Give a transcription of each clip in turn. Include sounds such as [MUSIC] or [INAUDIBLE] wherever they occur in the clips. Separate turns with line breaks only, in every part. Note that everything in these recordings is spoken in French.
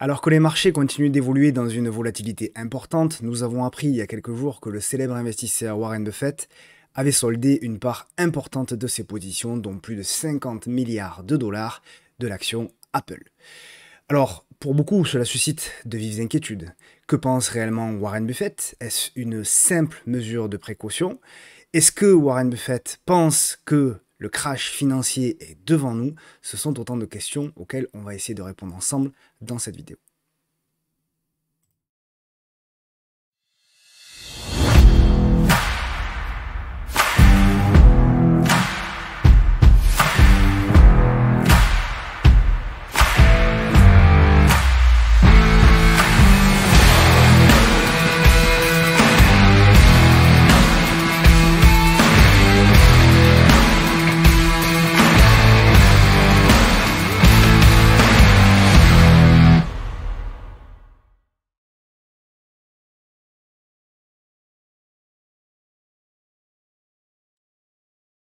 Alors que les marchés continuent d'évoluer dans une volatilité importante, nous avons appris il y a quelques jours que le célèbre investisseur Warren Buffett avait soldé une part importante de ses positions, dont plus de 50 milliards de dollars, de l'action Apple. Alors, pour beaucoup, cela suscite de vives inquiétudes. Que pense réellement Warren Buffett Est-ce une simple mesure de précaution Est-ce que Warren Buffett pense que le crash financier est devant nous Ce sont autant de questions auxquelles on va essayer de répondre ensemble dans cette vidéo.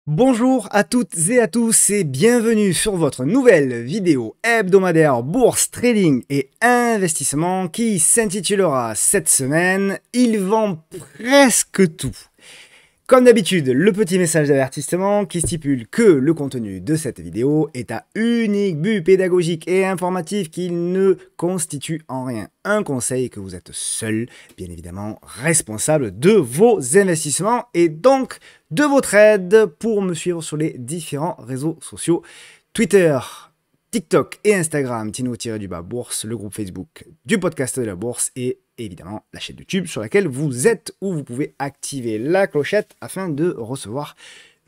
Bonjour à toutes et à tous et bienvenue sur votre nouvelle vidéo hebdomadaire bourse, trading et investissement qui s'intitulera cette semaine « Il vend presque tout ». Comme d'habitude, le petit message d'avertissement qui stipule que le contenu de cette vidéo est à unique but pédagogique et informatif qu'il ne constitue en rien un conseil que vous êtes seul, bien évidemment, responsable de vos investissements et donc de votre aide pour me suivre sur les différents réseaux sociaux Twitter, TikTok et Instagram, Tino-du-bas bourse, le groupe Facebook du podcast de la bourse et évidemment la chaîne YouTube sur laquelle vous êtes, où vous pouvez activer la clochette afin de recevoir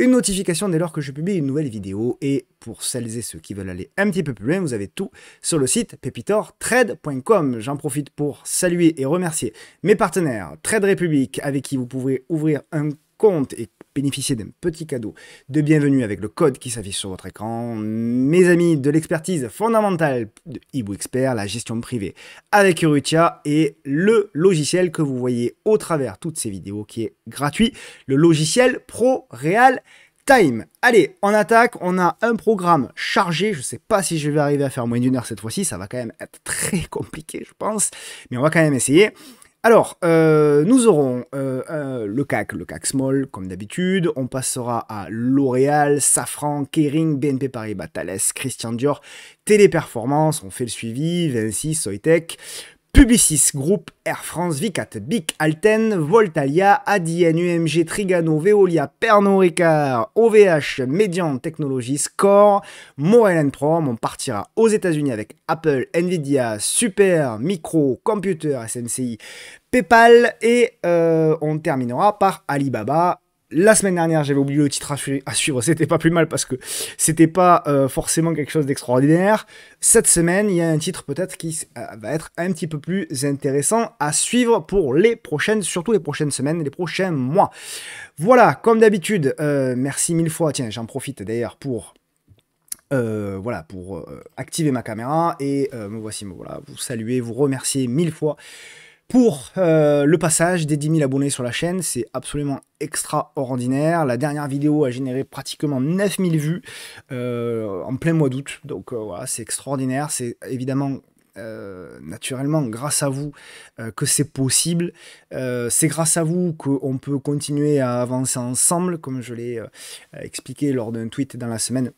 une notification dès lors que je publie une nouvelle vidéo. Et pour celles et ceux qui veulent aller un petit peu plus loin, vous avez tout sur le site pepitortrade.com. J'en profite pour saluer et remercier mes partenaires Trade République avec qui vous pouvez ouvrir un compte et bénéficier d'un petit cadeau de bienvenue avec le code qui s'affiche sur votre écran. Mes amis de l'expertise fondamentale de ebook Expert, la gestion privée avec Eurutia et le logiciel que vous voyez au travers toutes ces vidéos qui est gratuit, le logiciel Real Time. Allez, on attaque, on a un programme chargé, je ne sais pas si je vais arriver à faire moins d'une heure cette fois-ci, ça va quand même être [LAUGHS] très compliqué je pense, mais on va quand même essayer. Alors, euh, nous aurons euh, le CAC, le CAC Small, comme d'habitude. On passera à L'Oréal, Safran, Kering, BNP Paribas, batales Christian Dior, Téléperformance, on fait le suivi, Vinci, Soitec. Publicis Group, Air France, Vicat, Bic, Alten, Voltalia, ADN, UMG, Trigano, Veolia, Pernod Ricard, OVH, Median Technologies, Core, Morel Prom. On partira aux États-Unis avec Apple, Nvidia, Super, Micro, Computer, SMCI, PayPal et euh, on terminera par Alibaba la semaine dernière, j'avais oublié le titre à, suivre. C'était pas plus mal parce que c'était pas euh, forcément quelque chose d'extraordinaire. Cette semaine, il y a un titre peut-être qui euh, va être un petit peu plus intéressant à suivre pour les prochaines, surtout les prochaines semaines, les prochains mois. Voilà, comme d'habitude, euh, merci mille fois. Tiens, j'en profite d'ailleurs pour voilà, pour activer ma caméra et me voici, voilà, vous saluer, vous remercier mille fois pour euh, le passage des 10 000 abonnés sur la chaîne. C'est absolument extraordinaire. La dernière vidéo a généré pratiquement 9000 vues euh, en plein mois d'août. Donc euh, voilà, c'est extraordinaire. C'est évidemment naturellement grâce à vous que c'est possible. c'est grâce à vous qu'on peut continuer à avancer ensemble, comme je l'ai expliqué lors d'un tweet dans la semaine.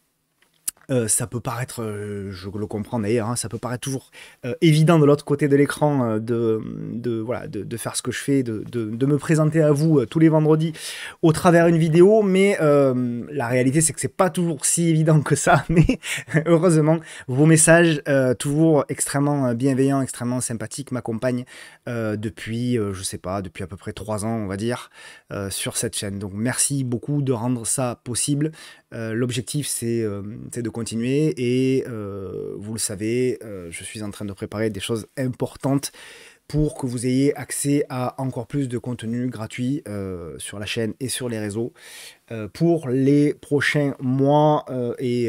Euh, ça peut paraître, euh, je le comprends d'ailleurs, hein, ça peut paraître toujours euh, évident de l'autre côté de l'écran de, voilà, de, faire ce que je fais, de, me présenter à vous tous les vendredis au travers une vidéo, mais la réalité c'est que c'est pas toujours si évident que ça, [LAUGHS] mais heureusement vos messages toujours extrêmement bienveillants, extrêmement sympathiques m'accompagnent depuis, je sais pas, depuis à peu près trois ans on va dire, sur cette chaîne. Donc merci beaucoup de rendre ça possible. L'objectif c'est de continuer et euh, vous le savez, euh, je suis en train de préparer des choses importantes pour que vous ayez accès à encore plus de contenu gratuit euh, sur la chaîne et sur les réseaux pour les prochains mois et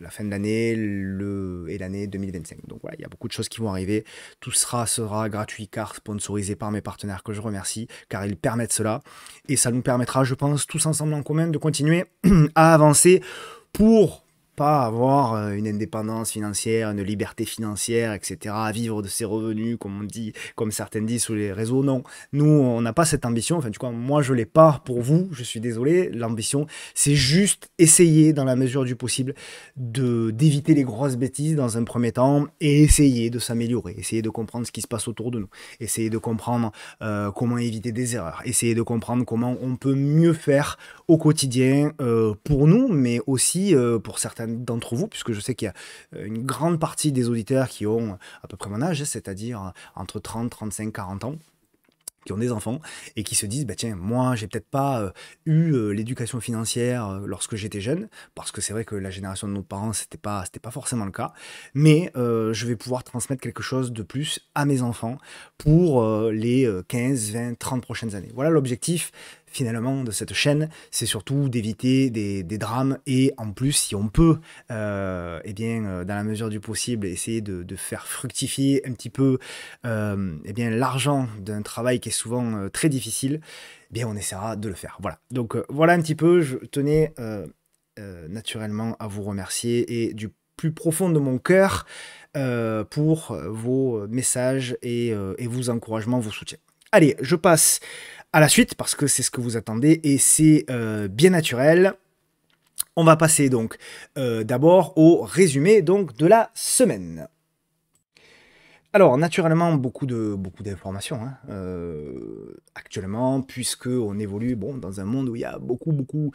la fin de l'année le, et l'année 2025. Donc voilà, il y a beaucoup de choses qui vont arriver. Tout sera, sera gratuit car sponsorisé par mes partenaires que je remercie, car ils permettent cela. Et ça nous permettra, je pense, tous ensemble en commun de continuer [CLEARS THROAT] à avancer pour pas avoir euh, une indépendance financière, une liberté financière, etc., à vivre de ses revenus, comme on dit, comme certains disent sur les réseaux. Non, nous, on n'a pas cette ambition. Enfin, du coup, moi, je l'ai pas pour vous. Je suis désolé. L'ambition, c'est juste essayer, dans la mesure du possible, de d'éviter les grosses bêtises dans un premier temps et essayer de s'améliorer, essayer de comprendre ce qui se passe autour de nous, essayer de comprendre euh, comment éviter des erreurs, essayer de comprendre comment on peut mieux faire au quotidien euh, pour nous, mais aussi pour certains d'entre vous, puisque je sais qu'il y a euh, une grande partie des auditeurs qui ont euh, à peu près mon âge, c'est-à-dire euh, entre 30, 35, 40 ans qui ont des enfants et qui se disent bah tiens moi j'ai peut-être pas eu l'éducation financière lorsque j'étais jeune parce que c'est vrai que la génération de nos parents c'était pas c'était pas forcément le cas mais je vais pouvoir transmettre quelque chose de plus à mes enfants pour les 15 20 30 prochaines années voilà l'objectif finalement de cette chaîne, c'est surtout d'éviter des, drames et en plus, si on peut, euh, eh bien, euh, dans la mesure du possible, essayer de, faire fructifier un petit peu euh, eh bien l'argent d'un travail qui est souvent euh, très difficile, eh bien, on essaiera de le faire. Voilà. Donc euh, voilà un petit peu. Je tenais naturellement à vous remercier et du plus profond de mon cœur pour vos messages et, et vos encouragements, vos soutiens. Allez, je passe à la suite parce que c'est ce que vous attendez et c'est euh, bien naturel. On va passer donc euh, d'abord au résumé donc de la semaine. Alors naturellement beaucoup de beaucoup d'informations hein, euh, actuellement puisque on évolue bon dans un monde où il y a beaucoup beaucoup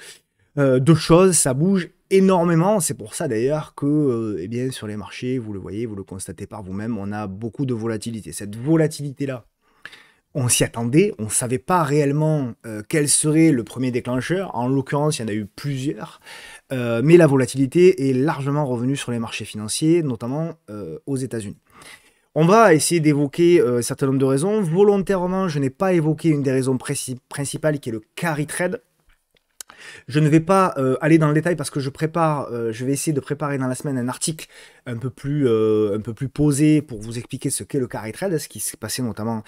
de choses, ça bouge énormément. C'est pour ça d'ailleurs que, eh bien, sur les marchés, vous le voyez, vous le constatez par vous-même, on a beaucoup de volatilité. Cette volatilité-là, on s'y attendait, on ne savait pas réellement euh, quel serait le premier déclencheur. En l'occurrence, il y en a eu plusieurs. Euh, mais la volatilité est largement revenue sur les marchés financiers, notamment euh, aux États-Unis. On va essayer d'évoquer un certain nombre de raisons. Volontairement, je n'ai pas évoqué une des raisons principales qui est le carry trade. Je ne vais pas euh, aller dans le détail parce que je prépare, euh, je vais essayer de préparer dans la semaine un article euh, un peu plus, posé pour vous expliquer ce qu'est le carré trade, ce qui s'est passé notamment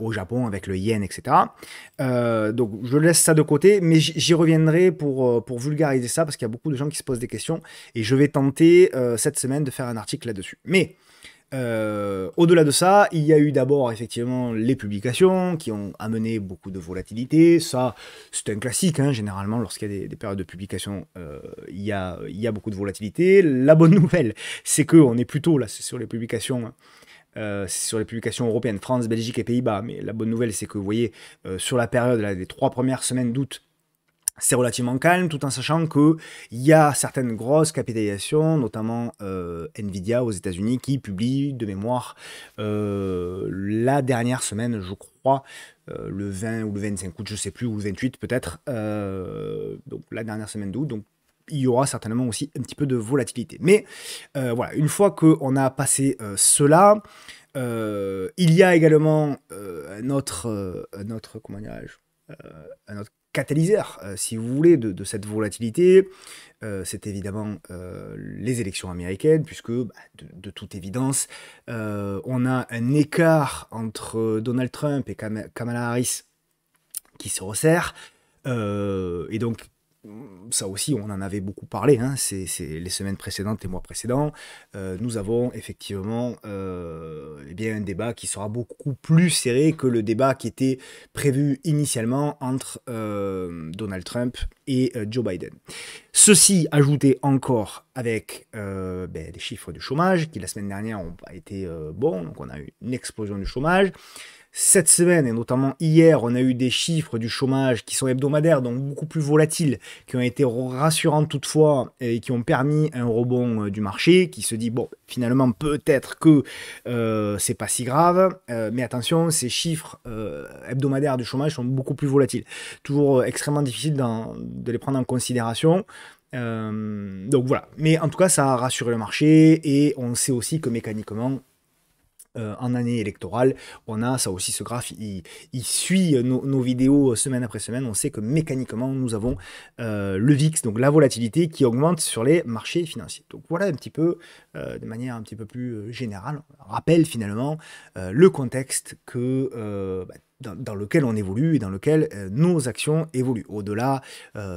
au Japon avec le yen, etc. donc je laisse ça de côté, mais j'y reviendrai pour, pour vulgariser ça parce qu'il y a beaucoup de gens qui se posent des questions et je vais tenter cette semaine de faire un article là-dessus. Mais euh, au-delà de ça, il y a eu d'abord effectivement les publications qui ont amené beaucoup de volatilité. Ça, c'est un classique. Hein. Généralement, lorsqu'il y a des, périodes de publication, euh, il, y a, beaucoup de volatilité. La bonne [LAUGHS] nouvelle, c'est qu'on est plutôt là sur les publications. Hein, euh, sur les publications européennes, France, Belgique et Pays-Bas. Mais la bonne nouvelle, c'est que vous voyez, sur la période des trois premières semaines d'août, c'est relativement calme, tout en sachant qu'il y a certaines grosses capitalisations, notamment euh, Nvidia aux États-Unis, qui publie de mémoire euh, la dernière semaine, je crois, euh, le 20 ou le 25 août, je ne sais plus, ou le 28 peut-être, donc la dernière semaine d'août. Donc il y aura certainement aussi un petit peu de volatilité. Mais voilà, une fois qu'on a passé cela, il y a également notre, notre, comment dirais-je, un autre catalyseur, euh, si vous voulez, de, cette volatilité, euh, c'est évidemment euh, les élections américaines, puisque bah, de, toute évidence, on a un écart entre Donald Trump et Kamala Harris qui se resserre. et donc, ça aussi, on en avait beaucoup parlé, hein. c'est les semaines précédentes, les mois précédents, euh, nous avons effectivement euh, eh bien, un débat qui sera beaucoup plus serré que le débat qui était prévu initialement entre euh, Donald Trump et Joe Biden. Ceci ajouté encore avec ben, les chiffres du chômage, qui la semaine dernière ont été bons, donc on a eu une explosion du chômage cette semaine, et notamment hier, on a eu des chiffres du chômage qui sont hebdomadaires, donc beaucoup plus volatiles, qui ont été rassurants toutefois et qui ont permis un rebond euh, du marché qui se dit, bon, finalement, peut-être que euh, c'est pas si grave, euh, mais attention, ces chiffres hebdomadaires du chômage sont beaucoup plus volatiles. Toujours extrêmement difficile de les prendre en considération. donc voilà, mais en tout cas ça a rassuré le marché et on sait aussi que mécaniquement euh, en année électorale. On a ça aussi, ce graphe, il, suit nos, vidéos semaine après semaine. On sait que mécaniquement, nous avons euh, le VIX, donc la volatilité qui augmente sur les marchés financiers. Donc voilà un petit peu, euh, de manière un petit peu plus générale, rappelle finalement le contexte que... Bah, dans, lequel on évolue et dans lequel nos actions évoluent, au-delà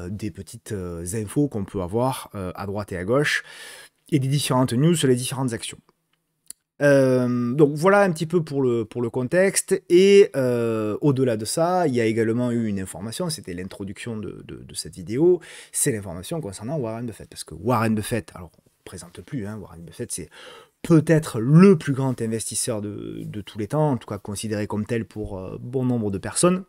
des petites infos qu'on peut avoir à droite et à gauche et des différentes news sur les différentes actions. Euh, donc voilà un petit peu pour le, pour le contexte. Et euh, au-delà de ça, il y a également eu une information, c'était l'introduction de, de, cette vidéo, c'est l'information concernant Warren Buffett. Parce que Warren Buffett, alors on ne présente plus, hein, Warren Buffett c'est peut-être le plus grand investisseur de, de, tous les temps, en tout cas considéré comme tel pour euh, bon nombre de personnes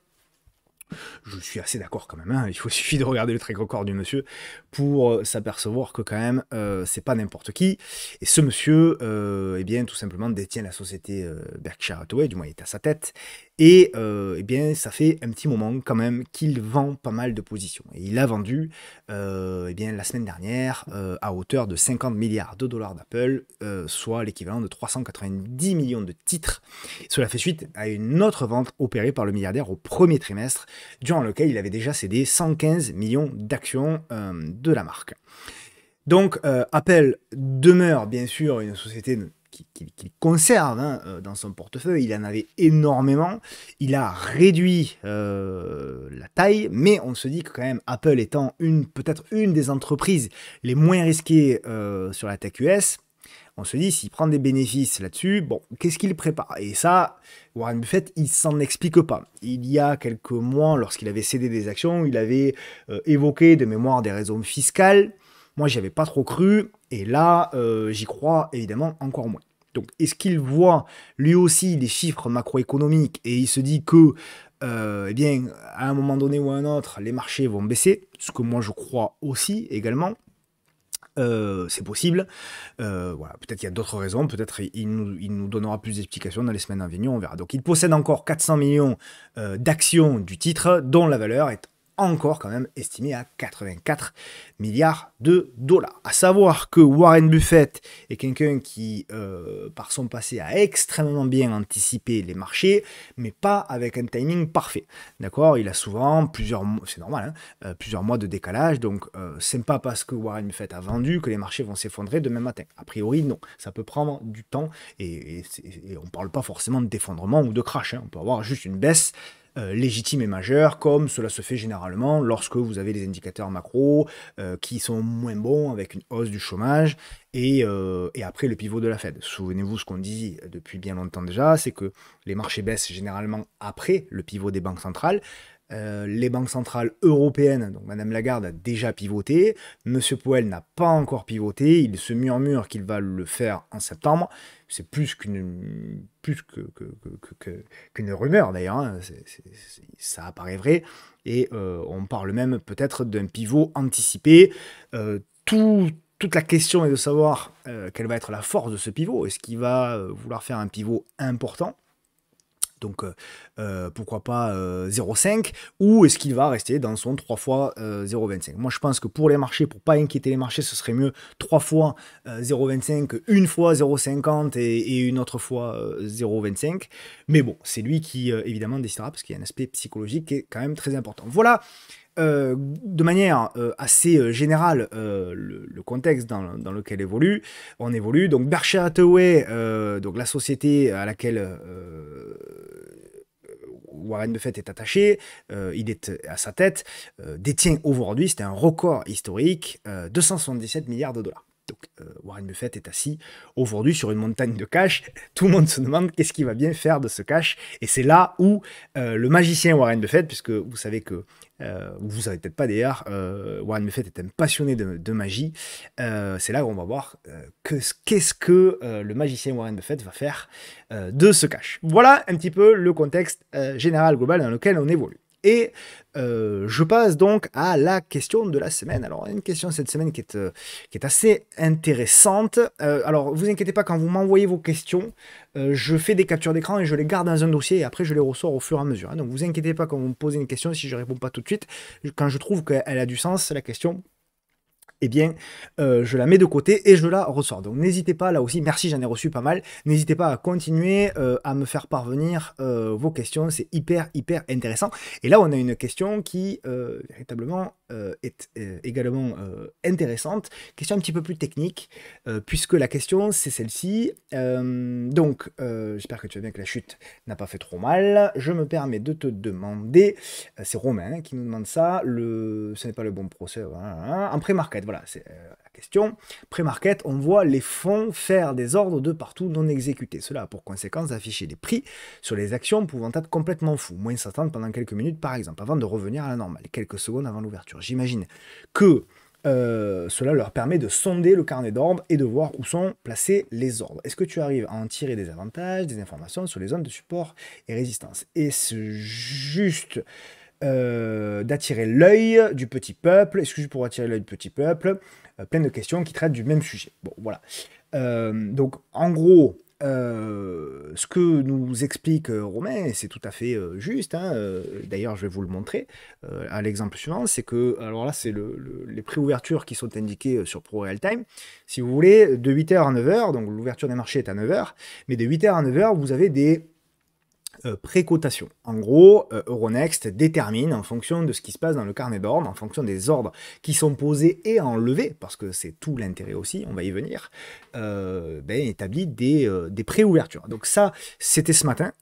je suis assez d'accord quand même. Hein. Il faut [LAUGHS] suffit de regarder le très gros corps du monsieur pour euh, s'apercevoir que quand même euh, c'est pas n'importe qui. Et ce monsieur, euh, eh bien tout simplement détient la société Berkshire Hathaway, du moins il est à sa tête, et euh, eh bien, ça fait un petit moment quand même qu'il vend pas mal de positions. Et il a vendu euh, eh bien, la semaine dernière euh, à hauteur de 50 milliards de dollars d'Apple, soit l'équivalent de 390 millions de titres. Cela fait suite à une autre vente opérée par le milliardaire au premier trimestre, durant lequel il avait déjà cédé 115 millions d'actions de la marque. Donc Apple demeure bien sûr une société qu'il conserve hein, euh, dans son portefeuille. Il en avait énormément. Il a réduit euh, la taille, mais on se dit que quand même Apple étant une peut-être une des entreprises les moins risquées euh, sur la tech US, on se dit s'il prend des bénéfices là-dessus, bon, qu'est-ce qu'il prépare Et ça, Warren Buffett, il s'en explique pas. Il y a quelques mois, lorsqu'il avait cédé des actions, il avait évoqué de mémoire des raisons fiscales. Moi, j'y avais pas trop cru, et là, euh, j'y crois évidemment encore moins. Donc, est-ce qu'il voit lui aussi les chiffres macroéconomiques et il se dit que, euh, eh bien, à un moment donné ou à un autre, les marchés vont baisser, ce que moi je crois aussi également, euh, c'est possible. voilà, peut-être qu'il y a d'autres raisons. Peut-être il nous, il nous, donnera plus d'explications dans les semaines à venir. On verra. Donc, il possède encore 400 millions d'actions du titre, dont la valeur est encore quand même estimé à 84 milliards de dollars. À savoir que Warren Buffett est quelqu'un qui, euh, par son passé, a extrêmement bien anticipé les marchés, mais pas avec un timing parfait. D'accord Il a souvent plusieurs, c'est normal, hein, euh, plusieurs mois de décalage. Donc, c'est euh, pas parce que Warren Buffett a vendu que les marchés vont s'effondrer demain matin. A priori, non. Ça peut prendre du temps et, on parle pas forcément d'effondrement ou de crash. Hein. On peut avoir juste une baisse euh, légitime et majeur, comme cela se fait généralement lorsque vous avez des indicateurs macro euh, qui sont moins bons avec une hausse du chômage euh, et, après le pivot de la Fed. Souvenez-vous ce qu'on dit depuis bien longtemps déjà, c'est que les marchés baissent généralement après le pivot des banques centrales. les banques centrales européennes, donc Madame Lagarde a déjà pivoté, Monsieur Powell n'a pas encore pivoté, il se murmure qu'il va le faire en septembre, c'est plus qu'une plus rumeur d'ailleurs, hein, ça apparaît vrai, et euh, on parle même peut-être d'un pivot anticipé. Euh, toute la question est de savoir euh, quelle va être la force de ce pivot. Est-ce qu'il va vouloir faire un pivot important donc euh, euh, pourquoi pas 0,5 euh, ou est-ce qu'il va rester dans son 3 fois 0,25 Moi je pense que pour les marchés, pour pas inquiéter les marchés, ce serait mieux 3 fois 0,25, une fois 0,50 et, une autre fois 0,25. Mais bon, c'est lui qui évidemment décidera parce qu'il y a un aspect psychologique qui est quand même très important. Voilà de manière assez générale le, le, contexte dans, dans, lequel évolue, on évolue. Donc Berkshire Hathaway, donc la société à laquelle Warren Buffett est attaché, euh, il est euh, à sa tête, euh, détient aujourd'hui, c'était un record historique, 277 milliards de dollars. Donc euh, Warren Buffett est assis aujourd'hui sur une montagne de cash. [LAUGHS] Tout le monde se demande qu'est-ce qu'il va bien faire de ce cash. Et c'est là où euh, le magicien Warren Buffett, puisque vous savez que, vous euh, vous savez peut-être pas d'ailleurs, Warren Buffett est un passionné de, magie. c'est là où on va voir qu'est-ce que le magicien Warren Buffett va faire de ce cash. Voilà un petit peu le contexte général global dans lequel on évolue. Et euh, je passe donc à la question de la semaine. Alors, une question cette semaine qui est, euh, qui est assez intéressante. Euh, alors, vous inquiétez pas, quand vous m'envoyez vos questions, je fais des captures d'écran et je les garde dans un dossier et après je les ressors au fur et à mesure. Hein. Donc, vous inquiétez pas quand vous me posez une question, si je réponds pas tout de suite, quand je trouve qu'elle a du sens, la question, eh bien, euh, je la mets de côté et je la ressors. Donc n'hésitez pas, là aussi, merci, j'en ai reçu pas mal. N'hésitez pas à continuer euh, à me faire parvenir euh, vos questions, c'est hyper, hyper intéressant. Et là, on a une question qui, véritablement, est également intéressante. Question un petit peu plus technique, puisque la question, c'est celle-ci. donc, j'espère que tu vas bien, que la chute n'a pas fait trop mal. Je me permets de te demander, c'est Romain qui nous demande ça, le... ce n'est pas le bon procès, voilà, pré-market voilà, c'est euh, la question. Pré-market, on voit les fonds faire des ordres de partout non exécutés. Cela a pour conséquence d'afficher des prix sur les actions pouvant être complètement fous, moins s'attendre pendant quelques minutes par exemple, avant de revenir à la normale, quelques secondes avant l'ouverture. J'imagine que euh, cela leur permet de sonder le carnet d'ordre et de voir où sont placés les ordres. Est-ce que tu arrives à en tirer des avantages, des informations sur les zones de support et résistance Et juste euh, d'attirer l'œil du petit peuple, excusez-moi pour attirer l'œil du petit peuple, euh, plein de questions qui traitent du même sujet. Bon, voilà. Euh, donc, en gros, ce que nous explique Romain, et c'est tout à fait juste, hein, d'ailleurs je vais vous le montrer, à l'exemple suivant, c'est que, alors là c'est le, le, les préouvertures qui sont indiquées sur Pro Real Time, si vous voulez, de 8h à 9h, donc l'ouverture des marchés est à 9h, mais de 8h à 9h, vous avez des pré euh, précotation. En gros, euh, Euronext détermine en fonction de ce qui se passe dans le carnet d'ordre, en fonction des ordres qui sont posés et enlevés, parce que c'est tout l'intérêt aussi, on va y venir, euh, ben, établit des, des pré-ouvertures. Donc ça, c'était ce matin.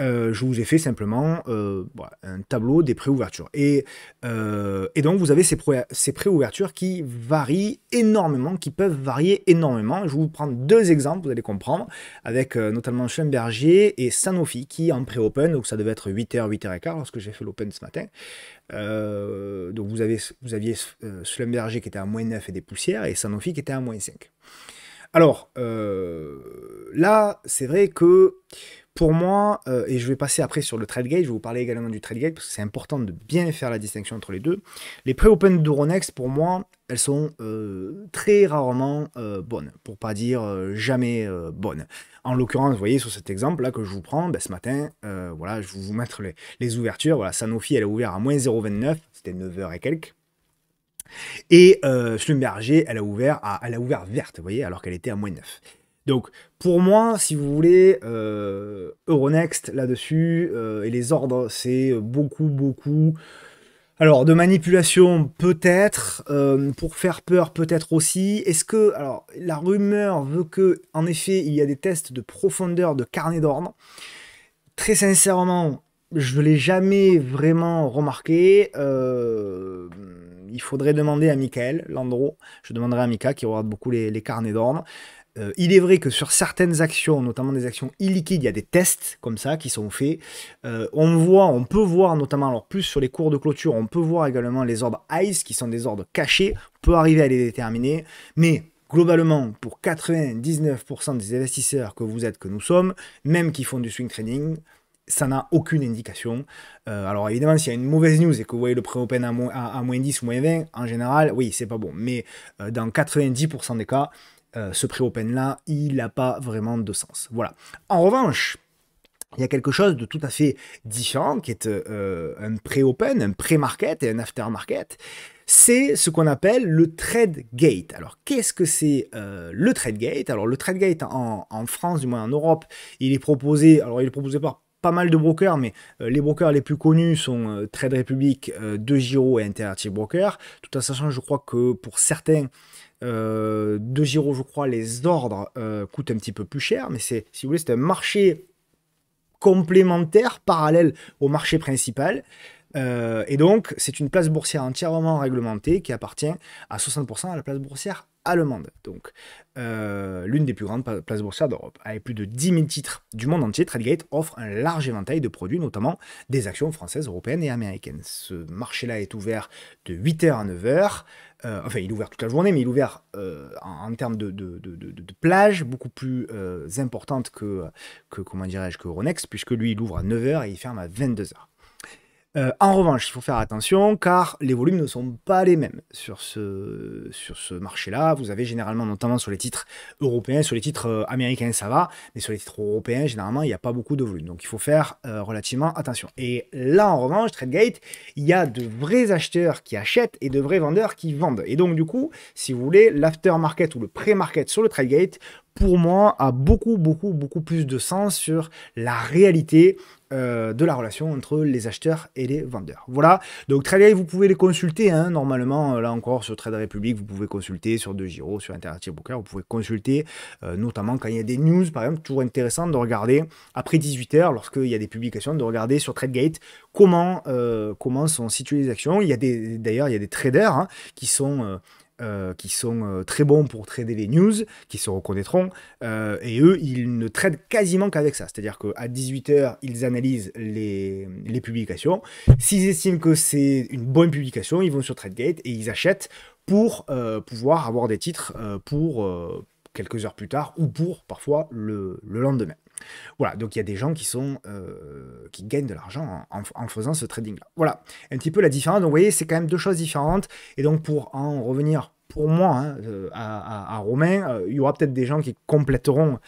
Euh, je vous ai fait simplement euh, un tableau des préouvertures. Et, euh, et donc, vous avez ces, pré ouvertures qui varient énormément, qui peuvent varier énormément. Je vais vous prendre deux exemples, vous allez comprendre, avec notamment Schlumberger et Sanofi qui, en pré-open, donc ça devait être 8h, 8h15 lorsque j'ai fait l'open ce matin. donc, vous, avez, vous aviez Schlumberger qui était à moins 9 et des poussières et Sanofi qui était à moins 5. Alors, là, c'est vrai que pour moi, euh, et je vais passer après sur le trade gate, je vais vous parler également du trade parce que c'est important de bien faire la distinction entre les deux. Les pré-open d'Euronext, pour moi, elles sont euh, très rarement euh, bonnes, pour pas dire jamais bonnes. En l'occurrence, vous voyez sur cet exemple-là que je vous prends, ben, ce matin, voilà, je vais vous mettre les, ouvertures. Voilà, Sanofi, elle a ouvert à moins 0,29, c'était 9h et quelques. Et Schlumberger, elle a ouvert à, elle a ouvert verte, vous voyez, alors qu'elle était à moins 9. Donc, pour moi, si vous voulez, euh, Euronext là-dessus euh, et les ordres, c'est beaucoup, beaucoup. Alors, de manipulation, peut-être. Euh, pour faire peur, peut-être aussi. Est-ce que. Alors, la rumeur veut que, en effet, il y a des tests de profondeur de carnet d'ordre. Très sincèrement, je ne l'ai jamais vraiment remarqué. il faudrait demander à Michael Landro, Je demanderai à Mika qui regarde beaucoup les, les carnets d'ordre. Euh, il est vrai que sur certaines actions, notamment des actions illiquides, il y a des tests comme ça qui sont faits. Euh, on voit, on peut voir notamment, alors plus sur les cours de clôture, on peut voir également les ordres ICE qui sont des ordres cachés. On peut arriver à les déterminer, mais globalement, pour 99% des investisseurs que vous êtes, que nous sommes, même qui font du swing trading, ça n'a aucune indication. Euh, alors évidemment, s'il y a une mauvaise news et que vous voyez le prix open à, moins 10 ou moins 20, en général, oui, c'est pas bon. Mais dans 90% des cas, euh, ce pré open là, il n'a pas vraiment de sens. Voilà. En revanche, il y a quelque chose de tout à fait différent qui est euh, un pré-open, un pré-market et un after-market. C'est ce qu'on appelle le trade gate. Alors, qu'est-ce que c'est euh, le trade gate Alors, le trade gate en, France, du moins en Europe, il est proposé. Alors, il est proposé par pas mal de brokers, mais les brokers les plus connus sont Trade Republic, Giro et Interactive Brokers. Tout en sachant, je crois que pour certains, euh, je crois, les ordres euh, coûtent un petit peu plus cher, mais c'est, si vous voulez, c'est un marché complémentaire, parallèle au marché principal. Euh, et donc, c'est une place boursière entièrement réglementée qui appartient à 60% à la place boursière allemande, donc euh, l'une des plus grandes places boursières d'Europe. Avec plus de 10 000 titres du monde entier, Tradegate offre un large éventail de produits, notamment des actions françaises, européennes et américaines. Ce marché-là est ouvert de 8h à 9h. Euh, enfin, il est ouvert toute la journée, mais il est ouvert euh, en, termes de, de, plage beaucoup plus importante que, que comment dirais-je, que Ronex, puisque lui, il ouvre à 9h et il ferme à 22h. Euh, en revanche, il faut faire attention car les volumes ne sont pas les mêmes sur ce, sur ce marché-là. Vous avez généralement, notamment sur les titres européens, sur les titres euh, américains, ça va, mais sur les titres européens, généralement, il n'y a pas beaucoup de volumes. Donc, il faut faire euh, relativement attention. Et là, en revanche, TradeGate, il y a de vrais acheteurs qui achètent et de vrais vendeurs qui vendent. Et donc, du coup, si vous voulez, l'aftermarket ou le pré-market sur le TradeGate, pour moi, a beaucoup, beaucoup, beaucoup plus de sens sur la réalité euh, de la relation entre les acheteurs et les vendeurs. Voilà, donc Tradegate vous pouvez les consulter, hein, normalement, euh, là encore, sur Trade Republic, vous pouvez consulter sur De Giro, sur Interactive Broker, vous pouvez consulter, euh, notamment quand il y a des news, par exemple, toujours intéressant de regarder, après 18h, lorsqu'il y a des publications, de regarder sur TradeGate comment, comment sont situées les actions. Il y a des, d'ailleurs, il y a des traders hein, qui sont euh, qui sont euh, très bons pour trader les news, qui se reconnaîtront, euh, et eux, ils ne tradent quasiment qu'avec ça. C'est-à-dire qu'à 18h, ils analysent les, publications. S'ils estiment que c'est une bonne publication, ils vont sur TradeGate et ils achètent pour pouvoir avoir des titres pour quelques heures plus tard ou pour parfois le lendemain. Voilà, donc il y a des gens qui sont euh, qui gagnent de l'argent en, faisant ce trading-là. Voilà, un petit peu la différence. Donc vous voyez, c'est quand même deux choses différentes. Et donc pour en revenir pour moi, hein, euh, à, Romain, euh, il y aura peut-être des gens qui compléteront,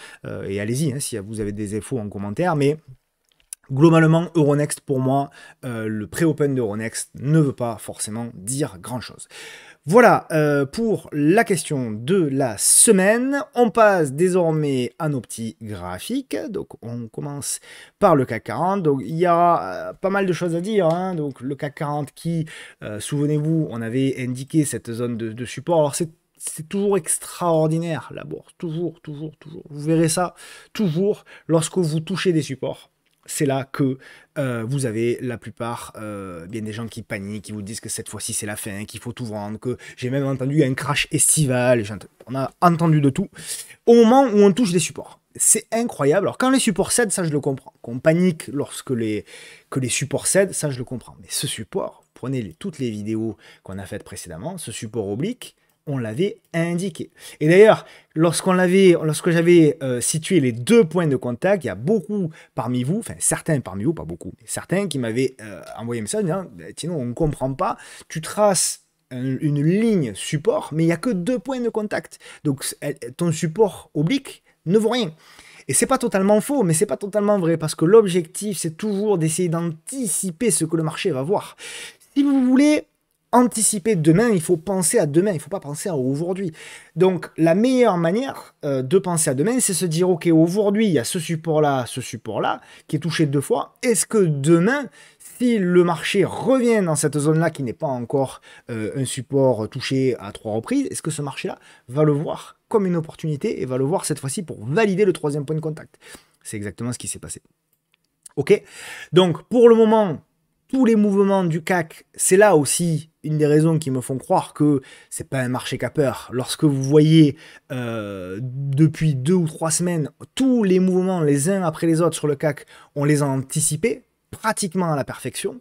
et allez-y, hein, si vous avez des infos en commentaire, mais globalement, Euronext, pour moi, le pré-open d'Euronext ne veut pas forcément dire grand-chose. Voilà euh, pour la question de la semaine. On passe désormais à nos petits graphiques. Donc on commence par le CAC 40. Donc il y a euh, pas mal de choses à dire. Hein. Donc le CAC 40 qui, euh, souvenez-vous, on avait indiqué cette zone de, support. Alors c'est c'est toujours extraordinaire la bourse, toujours, toujours, toujours. Vous verrez ça toujours lorsque vous touchez des supports c'est là que euh, vous avez la plupart euh, bien des gens qui paniquent, qui vous disent que cette fois-ci c'est la fin, qu'il faut tout vendre, que j'ai même entendu un crash estival, on a entendu de tout, au moment où on touche des supports. C'est incroyable. Alors quand les supports cèdent, ça je le comprends. Qu'on panique lorsque les, que les supports cèdent, ça je le comprends. Mais ce support, prenez toutes les vidéos qu'on a faites précédemment, ce support oblique, on l'avait indiqué. Et d'ailleurs, lorsqu'on l'avait, lorsque j'avais euh, situé les deux points de contact, il y a beaucoup parmi vous, enfin certains parmi vous, pas beaucoup, certains qui m'avaient euh, envoyé un message ben, on ne comprend pas, tu traces une ligne support, mais il n'y a que deux points de contact. Donc ton support oblique ne vaut rien. Et c'est pas totalement faux, mais c'est pas totalement vrai parce que l'objectif c'est toujours d'essayer d'anticiper ce que le marché va voir. Si vous voulez anticiper demain, il faut penser à demain, il ne faut pas penser à aujourd'hui. Donc la meilleure manière euh, de penser à demain, c'est se dire, ok, aujourd'hui, il y a ce support-là, ce support-là, qui est touché deux fois. Est-ce que demain, si le marché revient dans cette zone-là qui n'est pas encore euh, un support touché à trois reprises, est-ce que ce marché-là va le voir comme une opportunité et va le voir cette fois-ci pour valider le troisième point de contact C'est exactement ce qui s'est passé. Ok Donc pour le moment, tous les mouvements du CAC, c'est là aussi une des raisons qui me font croire que c'est pas un marché capeur. Lorsque vous voyez euh, depuis deux ou trois semaines tous les mouvements les uns après les autres sur le CAC, on les a anticipés pratiquement à la perfection.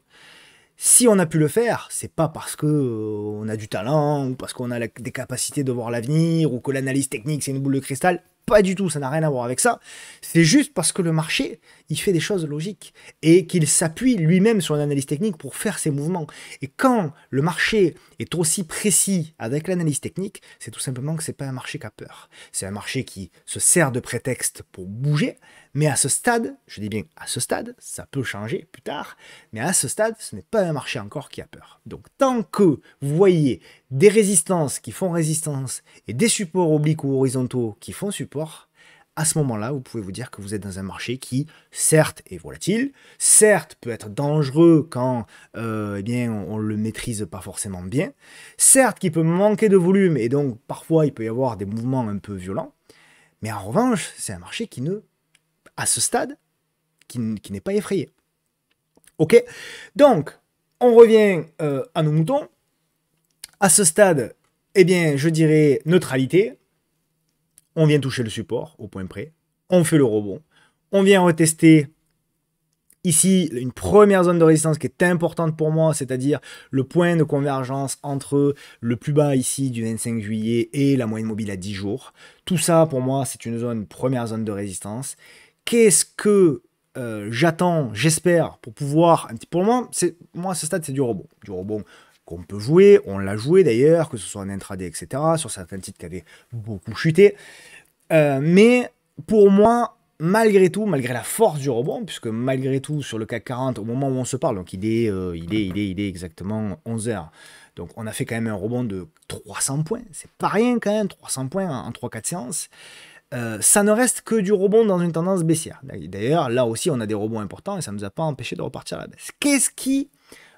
Si on a pu le faire, c'est pas parce que euh, a du talent ou parce qu'on a des capacités de voir l'avenir ou que l'analyse technique c'est une boule de cristal. Pas du tout, ça n'a rien à voir avec ça. C'est juste parce que le marché, il fait des choses logiques et qu'il s'appuie lui-même sur l'analyse technique pour faire ses mouvements. Et quand le marché est aussi précis avec l'analyse technique, c'est tout simplement que ce n'est pas un marché qui a peur. C'est un marché qui se sert de prétexte pour bouger, mais à ce stade, je dis bien à ce stade, ça peut changer plus tard, mais à ce stade, ce n'est pas un marché encore qui a peur. Donc tant que vous voyez des résistances qui font résistance et des supports obliques ou horizontaux qui font support, à ce moment-là, vous pouvez vous dire que vous êtes dans un marché qui, certes, est volatile, certes, peut être dangereux quand euh, eh bien, on ne le maîtrise pas forcément bien, certes, qui peut manquer de volume et donc parfois il peut y avoir des mouvements un peu violents, mais en revanche, c'est un marché qui ne à ce stade qui, n'est pas effrayé. Ok Donc, on revient euh, à nos moutons. À ce stade, eh bien, je dirais neutralité. On vient toucher le support au point près. On fait le rebond. On vient retester ici une première zone de résistance qui est importante pour moi, c'est-à-dire le point de convergence entre le plus bas ici du 25 juillet et la moyenne mobile à 10 jours. Tout ça, pour moi, c'est une zone, première zone de résistance qu'est-ce que euh, j'attends, j'espère, pour pouvoir un petit pour le moment, c'est moi à ce stade c'est du rebond, du rebond qu'on peut jouer, on l'a joué d'ailleurs, que ce soit en intraday, etc., sur certains titres qui avaient beaucoup chuté. Euh, mais pour moi, malgré tout, malgré la force du rebond, puisque malgré tout, sur le CAC 40, au moment où on se parle, donc il est, euh, il est, il est, il est exactement 11h, donc on a fait quand même un rebond de 300 points, c'est pas rien quand même, 300 points en 3-4 séances. Euh, ça ne reste que du rebond dans une tendance baissière. D'ailleurs, là aussi, on a des rebonds importants et ça ne nous a pas empêché de repartir à la baisse. Qu'est-ce qui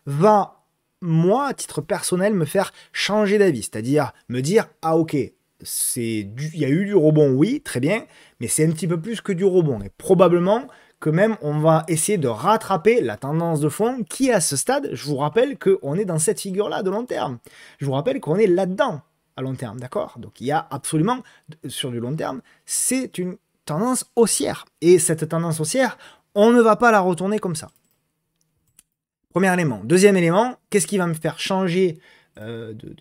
va, moi, à titre personnel, me faire changer d'avis C'est-à-dire me dire, ah ok, il y a eu du rebond, oui, très bien, mais c'est un petit peu plus que du rebond. Et probablement que même on va essayer de rattraper la tendance de fond qui, à ce stade, je vous rappelle qu'on est dans cette figure-là de long terme. Je vous rappelle qu'on est là-dedans long terme, d'accord Donc il y a absolument, sur du long terme, c'est une tendance haussière. Et cette tendance haussière, on ne va pas la retourner comme ça. Premier élément. Deuxième élément, qu'est-ce qui va me faire changer euh, de,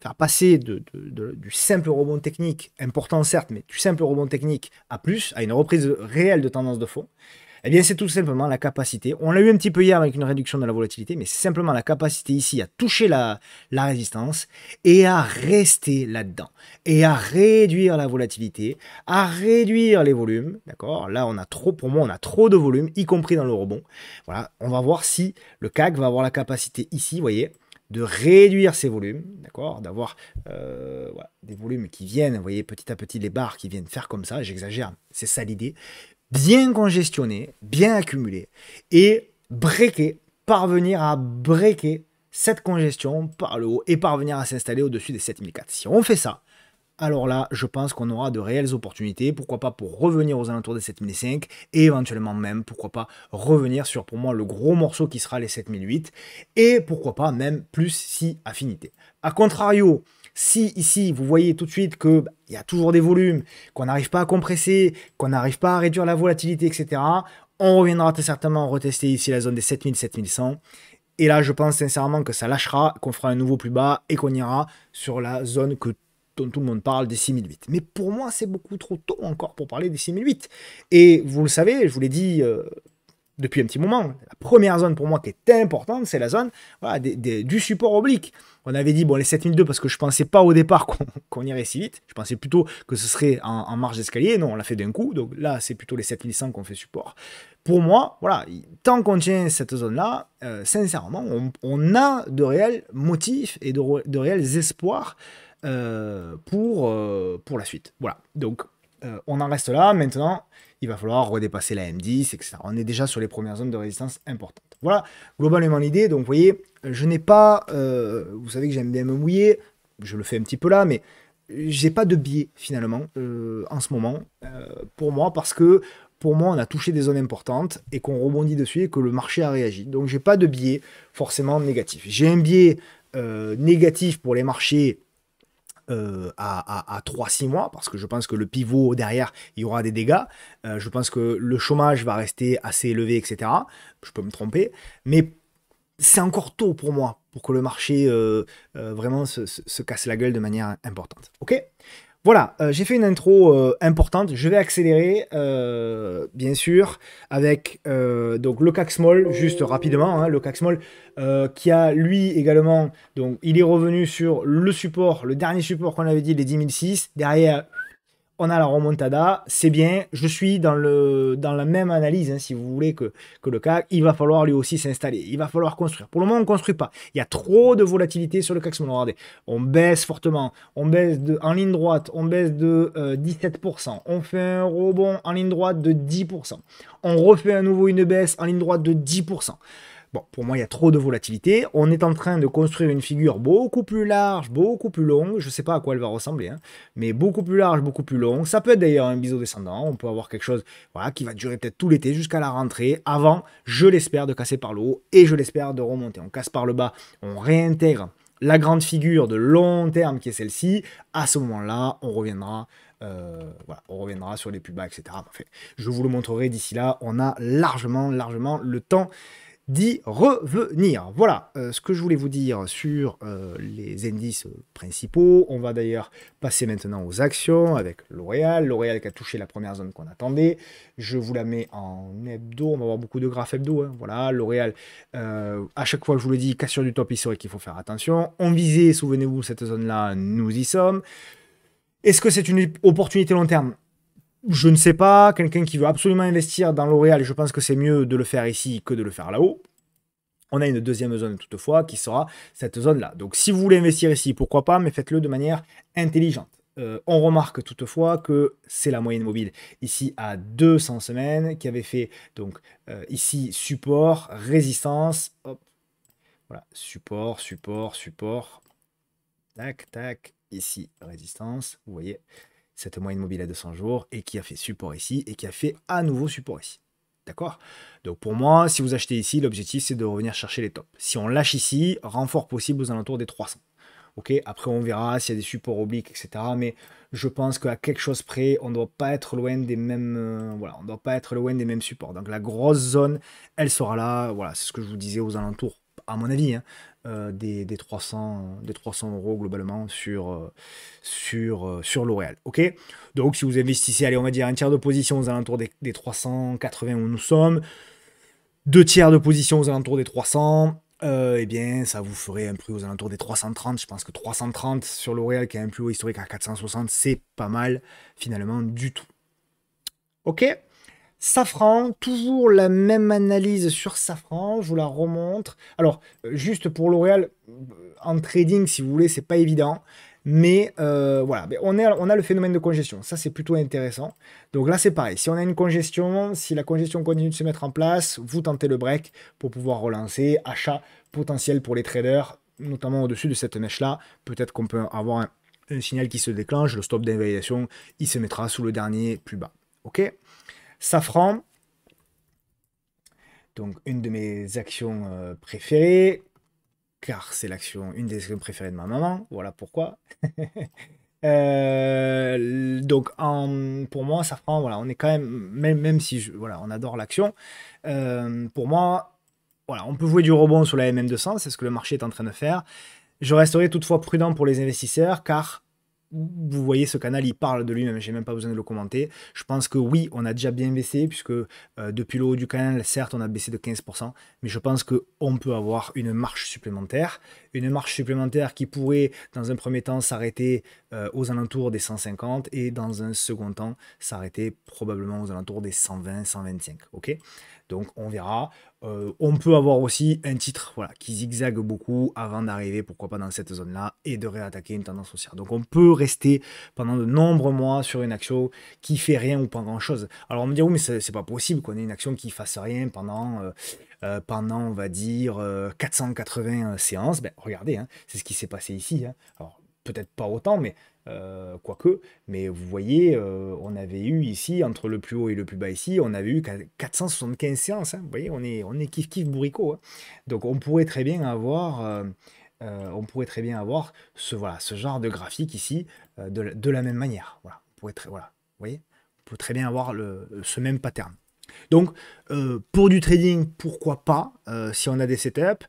faire passer du simple rebond technique, important certes, mais du simple rebond technique à plus, à une reprise réelle de tendance de fond eh bien, c'est tout simplement la capacité. On l'a eu un petit peu hier avec une réduction de la volatilité, mais c'est simplement la capacité ici à toucher la, résistance et à rester là-dedans. Et à réduire la volatilité, à réduire les volumes. D'accord Là, on a trop, pour moi, on a trop de volumes, y compris dans le rebond. Voilà, on va voir si le CAC va avoir la capacité ici, vous voyez, de réduire ses volumes, d'accord, d'avoir euh, des volumes qui viennent, vous voyez, petit à petit les barres qui viennent faire comme ça, j'exagère, c'est ça l'idée, bien congestionné, bien accumulé et breaker, parvenir à breaker cette congestion par le haut et parvenir à s'installer au-dessus des 7004. Si on fait ça, alors là, je pense qu'on aura de réelles opportunités, pourquoi pas pour revenir aux alentours des 7005 et éventuellement même, pourquoi pas, revenir sur pour moi le gros morceau qui sera les 7008 et pourquoi pas même plus si affinité. A contrario, si ici, vous voyez tout de suite qu'il bah, y a toujours des volumes, qu'on n'arrive pas à compresser, qu'on n'arrive pas à réduire la volatilité, etc., on reviendra très certainement retester ici la zone des 7000, Et là, je pense sincèrement que ça lâchera, qu'on fera un nouveau plus bas et qu'on ira sur la zone que dont tout le monde parle des 6008. Mais pour moi, c'est beaucoup trop tôt encore pour parler des 6008. Et vous le savez, je vous l'ai dit euh, depuis un petit moment, la première zone pour moi qui est importante, c'est la zone du support oblique on avait dit, bon, les 7002, parce que je ne pensais pas au départ [LAUGHS] qu'on irait si vite. Je pensais plutôt que ce serait en, marge d'escalier. Non, on l'a fait d'un coup. Donc là, c'est plutôt les 7100 qu'on fait support. Pour moi, voilà, tant qu'on tient cette zone-là, euh, sincèrement, on, a de réels motifs et de, réels espoirs euh, pour, euh, pour la suite. Voilà. Donc, on en reste là. Maintenant, il va falloir redépasser la M10, etc. On est déjà sur les premières zones de résistance importantes. Voilà, globalement l'idée. Donc, vous voyez, je n'ai pas, euh, vous savez que j'aime bien me mouiller, je le fais un petit peu là, mais j'ai pas de biais finalement euh, en ce moment euh, pour moi parce que pour moi on a touché des zones importantes et qu'on rebondit dessus et que le marché a réagi. Donc j'ai pas de biais forcément négatif. J'ai un biais négatif pour les marchés euh, à, à, 3-6 mois, parce que je pense que le pivot derrière, il y aura des dégâts. Euh, je pense que le chômage va rester assez élevé, etc. Je peux me tromper. Mais c'est encore tôt pour moi pour que le marché euh, vraiment se, casse la gueule de manière importante. Ok voilà, euh, j'ai fait une intro euh, importante. Je vais accélérer, euh, bien sûr, avec donc le Small, juste rapidement. le hein, le Small qui a lui également, donc il est revenu sur le support, le dernier support qu'on avait dit, les 1006, Derrière, on a la remontada, c'est bien. Je suis dans, le, dans la même analyse, hein, si vous voulez, que, le CAC. Il va falloir lui aussi s'installer. Il va falloir construire. Pour le moment, on ne construit pas. Il y a trop de volatilité sur le CAC. Regardez, on baisse fortement. On baisse de, en ligne droite, on baisse de 17%. Euh, on fait un rebond en ligne droite de 10%. On refait à nouveau une baisse en ligne droite de 10%. Bon, pour moi, il y a trop de volatilité. On est en train de construire une figure beaucoup plus large, beaucoup plus longue. Je ne sais pas à quoi elle va ressembler, hein, mais beaucoup plus large, beaucoup plus longue. Ça peut être d'ailleurs un biseau descendant. On peut avoir quelque chose voilà, qui va durer peut-être tout l'été jusqu'à la rentrée, avant, je l'espère, de casser par le haut et je l'espère de remonter. On casse par le bas, on réintègre la grande figure de long terme qui est celle-ci. À ce moment-là, on reviendra euh, on reviendra sur les plus bas, etc. je vous le montrerai d'ici là. On a largement, largement le temps d'y revenir. Voilà euh, ce que je voulais vous dire sur euh, les indices euh, principaux. On va d'ailleurs passer maintenant aux actions avec L'Oréal. L'Oréal qui a touché la première zone qu'on attendait. Je vous la mets en hebdo. On va avoir beaucoup de graphes hebdo. Hein. Voilà, L'Oréal, à chaque fois, je vous le dis, cassure du top serait qu'il faut faire attention. On visait, souvenez-vous, cette zone-là, nous y sommes. Est-ce que c'est une opportunité long terme je ne sais pas, quelqu'un qui veut absolument investir dans L'Oréal, je pense que c'est mieux de le faire ici que de le faire là-haut. On a une deuxième zone toutefois qui sera cette zone-là. Donc si vous voulez investir ici, pourquoi pas, mais faites-le de manière intelligente. Euh, on remarque toutefois que c'est la moyenne mobile ici à 200 semaines qui avait fait donc euh, ici support, résistance, voilà, support, support, support, tac, tac, ici résistance, vous voyez, cette moyenne mobile à 200 jours et qui a fait support ici et qui a fait à nouveau support ici. D'accord Donc pour moi, si vous achetez ici, l'objectif c'est de revenir chercher les tops. Si on lâche ici, renfort possible aux alentours des 300. Ok, après on verra s'il y a des supports obliques, etc. Mais je pense qu'à quelque chose près, on ne doit pas être loin des mêmes, euh, voilà, on doit pas être loin des mêmes supports. Donc la grosse zone, elle sera là. Voilà, c'est ce que je vous disais aux alentours à mon avis, hein, euh, des, 300, des euros globalement sur, euh, sur, euh, sur L'Oréal. ok Donc, si vous investissez, allez, on va dire un tiers de position aux alentours des, 380 où nous sommes, deux tiers de position aux alentours des 300, eh bien, ça vous ferait un prix aux alentours des 330. Je pense que 330 sur L'Oréal, qui est un plus haut historique à 460, c'est pas mal finalement du tout. Ok Safran, toujours la même analyse sur Safran, je vous la remontre. Alors, euh, juste pour L'Oréal, euh, en trading, si vous voulez, c'est pas évident. Mais euh, voilà, on, a le phénomène de congestion. Ça, c'est plutôt intéressant. Donc là, c'est pareil. Si on a une congestion, si la congestion continue de se mettre en place, vous tentez le break pour pouvoir relancer. Achat potentiel pour les traders, notamment au-dessus de cette mèche-là. Peut-être qu'on peut avoir un, un, signal qui se déclenche. Le stop d'invalidation, il se mettra sous le dernier plus bas. OK Safran. Donc, une de mes actions euh, préférées, car c'est l'action, une des actions préférées de ma maman. Voilà pourquoi. [LAUGHS] Euh, donc, en, pour moi, Safran, voilà, on est quand même, même, même si je, voilà, on adore l'action, euh, pour moi, voilà, on peut jouer du rebond sur la MM200, c'est ce que le marché est en train de faire. Je resterai toutefois prudent pour les investisseurs, car vous voyez ce canal, il parle de lui-même, j'ai même pas besoin de le commenter. Je pense que oui, on a déjà bien baissé, puisque euh, depuis le haut du canal, certes, on a baissé de 15%, mais je pense qu'on peut avoir une marche supplémentaire, une marche supplémentaire qui pourrait, dans un premier temps, s'arrêter euh, aux alentours des 150 et dans un second temps, s'arrêter probablement aux alentours des 120, 125. Ok donc on verra. Euh, on peut avoir aussi un titre voilà, qui zigzague beaucoup avant d'arriver, pourquoi pas, dans cette zone-là et de réattaquer une tendance haussière. Donc on peut rester pendant de nombreux mois sur une action qui fait rien ou pas grand-chose. Alors on me dit, oui, mais c'est pas possible qu'on ait une action qui fasse rien pendant, euh, euh, pendant on va dire, 480 séances. Ben, regardez, hein, c'est ce qui s'est passé ici. Hein. Alors peut-être pas autant, mais euh, quoique, mais vous voyez, euh, on avait eu ici, entre le plus haut et le plus bas ici, on avait eu 475 séances, hein. vous voyez, on est, on est kiff kiff bourricot, hein. donc on pourrait très bien avoir... Euh, on pourrait très bien avoir ce, voilà, ce genre de graphique ici de la, même manière. Voilà, voilà, vous voyez, on peut très bien avoir ce même pattern. Donc, pour du trading, pourquoi pas, si on a des setups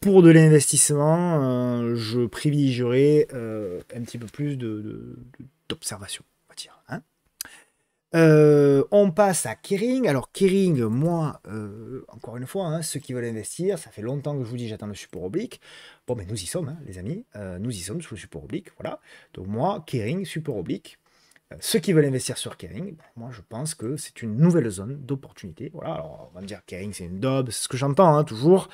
pour de l'investissement, euh, je privilégierai euh, un petit peu plus d'observation, de, on va dire. Hein. Euh, on passe à Kering. Alors Kering, moi, encore une fois, hein, ceux qui veulent investir, ça fait longtemps que je vous dis j'attends le support oblique. Bon, mais nous y sommes, hein, les amis. nous y sommes sous le support oblique, voilà. Donc moi, Kering, support oblique, ceux qui veulent investir sur Kering, bah, moi je pense que c'est une nouvelle zone d'opportunité. Voilà, alors on va me dire Kering c'est une daube, c'est ce que j'entends hein, toujours.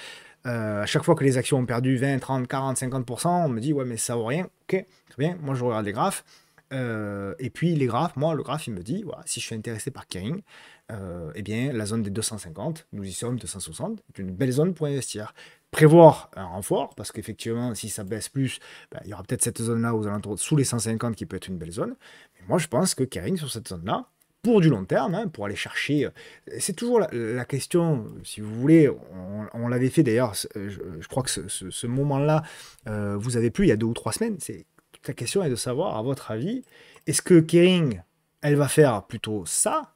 Euh, à chaque fois que les actions ont perdu 20, 30, 40, 50%, on me dit ouais mais ça vaut rien. Ok, très bien, moi je regarde les graphes. Euh, et puis les graphes, moi le graphe il me dit si je suis intéressé par Kering, euh, eh bien la zone des 250, nous y sommes 260, c'est une belle zone pour investir prévoir un renfort, parce qu'effectivement, si ça baisse plus, ben, il y aura peut-être cette zone-là aux alentours sous les 150 qui peut être une belle zone. Mais moi, je pense que Kering, sur cette zone-là, pour du long terme, hein, pour aller chercher. Euh, c'est toujours la, question, si vous voulez, on, l'avait fait d'ailleurs, euh, je, crois que ce, moment-là, euh, vous avez pu il y a deux ou trois semaines. C'est, la question est de savoir, à votre avis, est-ce que Kering, elle va faire plutôt ça,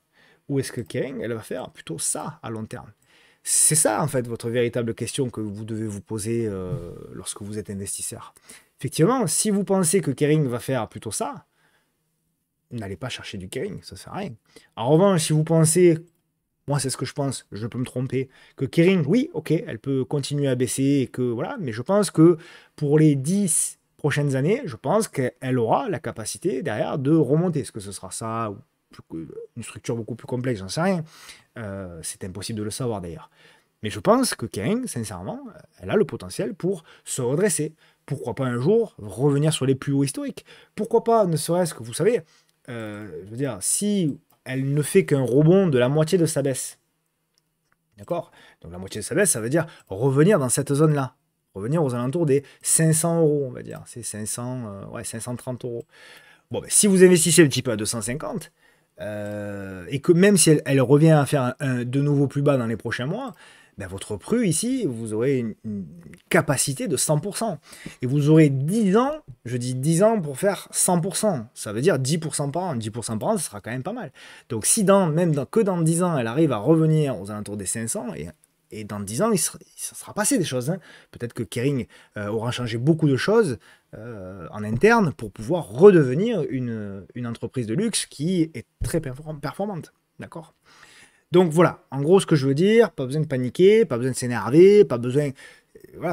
ou est-ce que Kering, elle va faire plutôt ça à long terme c'est ça, en fait, votre véritable question que vous devez vous poser euh, lorsque vous êtes investisseur. Effectivement, si vous pensez que Kering va faire plutôt ça, n'allez pas chercher du Kering, ça sert à rien. En revanche, si vous pensez, moi c'est ce que je pense, je peux me tromper, que Kering, oui, ok, elle peut continuer à baisser et que voilà, mais je pense que pour les 10 prochaines années, je pense qu'elle aura la capacité derrière de remonter. Est-ce que ce sera ça ou une structure beaucoup plus complexe, j'en sais rien. Euh, c'est impossible de le savoir d'ailleurs. Mais je pense que Karen, sincèrement, euh, elle a le potentiel pour se redresser. Pourquoi pas un jour revenir sur les plus hauts historiques Pourquoi pas, ne serait-ce que, vous savez, euh, je veux dire, si elle ne fait qu'un rebond de la moitié de sa baisse, d'accord Donc la moitié de sa baisse, ça veut dire revenir dans cette zone-là. Revenir aux alentours des 500 euros, on va dire. C'est 500, ouais, 530 euros. Bon, ben, si vous investissez le peu à 250, euh, et que même si elle, revient à faire de nouveau plus bas dans les prochains mois, ben, votre PRU ici, vous aurez une, capacité de 100%. Et vous aurez 10 ans, je dis 10 ans pour faire 100%. Ça veut dire 10% par an. 10% par an, ce sera quand même pas mal. Donc si dans, même que dans 10 ans, elle arrive à revenir aux alentours des 500, et et dans 10 ans, il, sera passé des choses. Hein. Peut-être que Kering euh, aura changé beaucoup de choses euh, en interne pour pouvoir redevenir une, une, entreprise de luxe qui est très performante. D'accord Donc voilà, en gros, ce que je veux dire, pas besoin de paniquer, pas besoin de s'énerver, pas besoin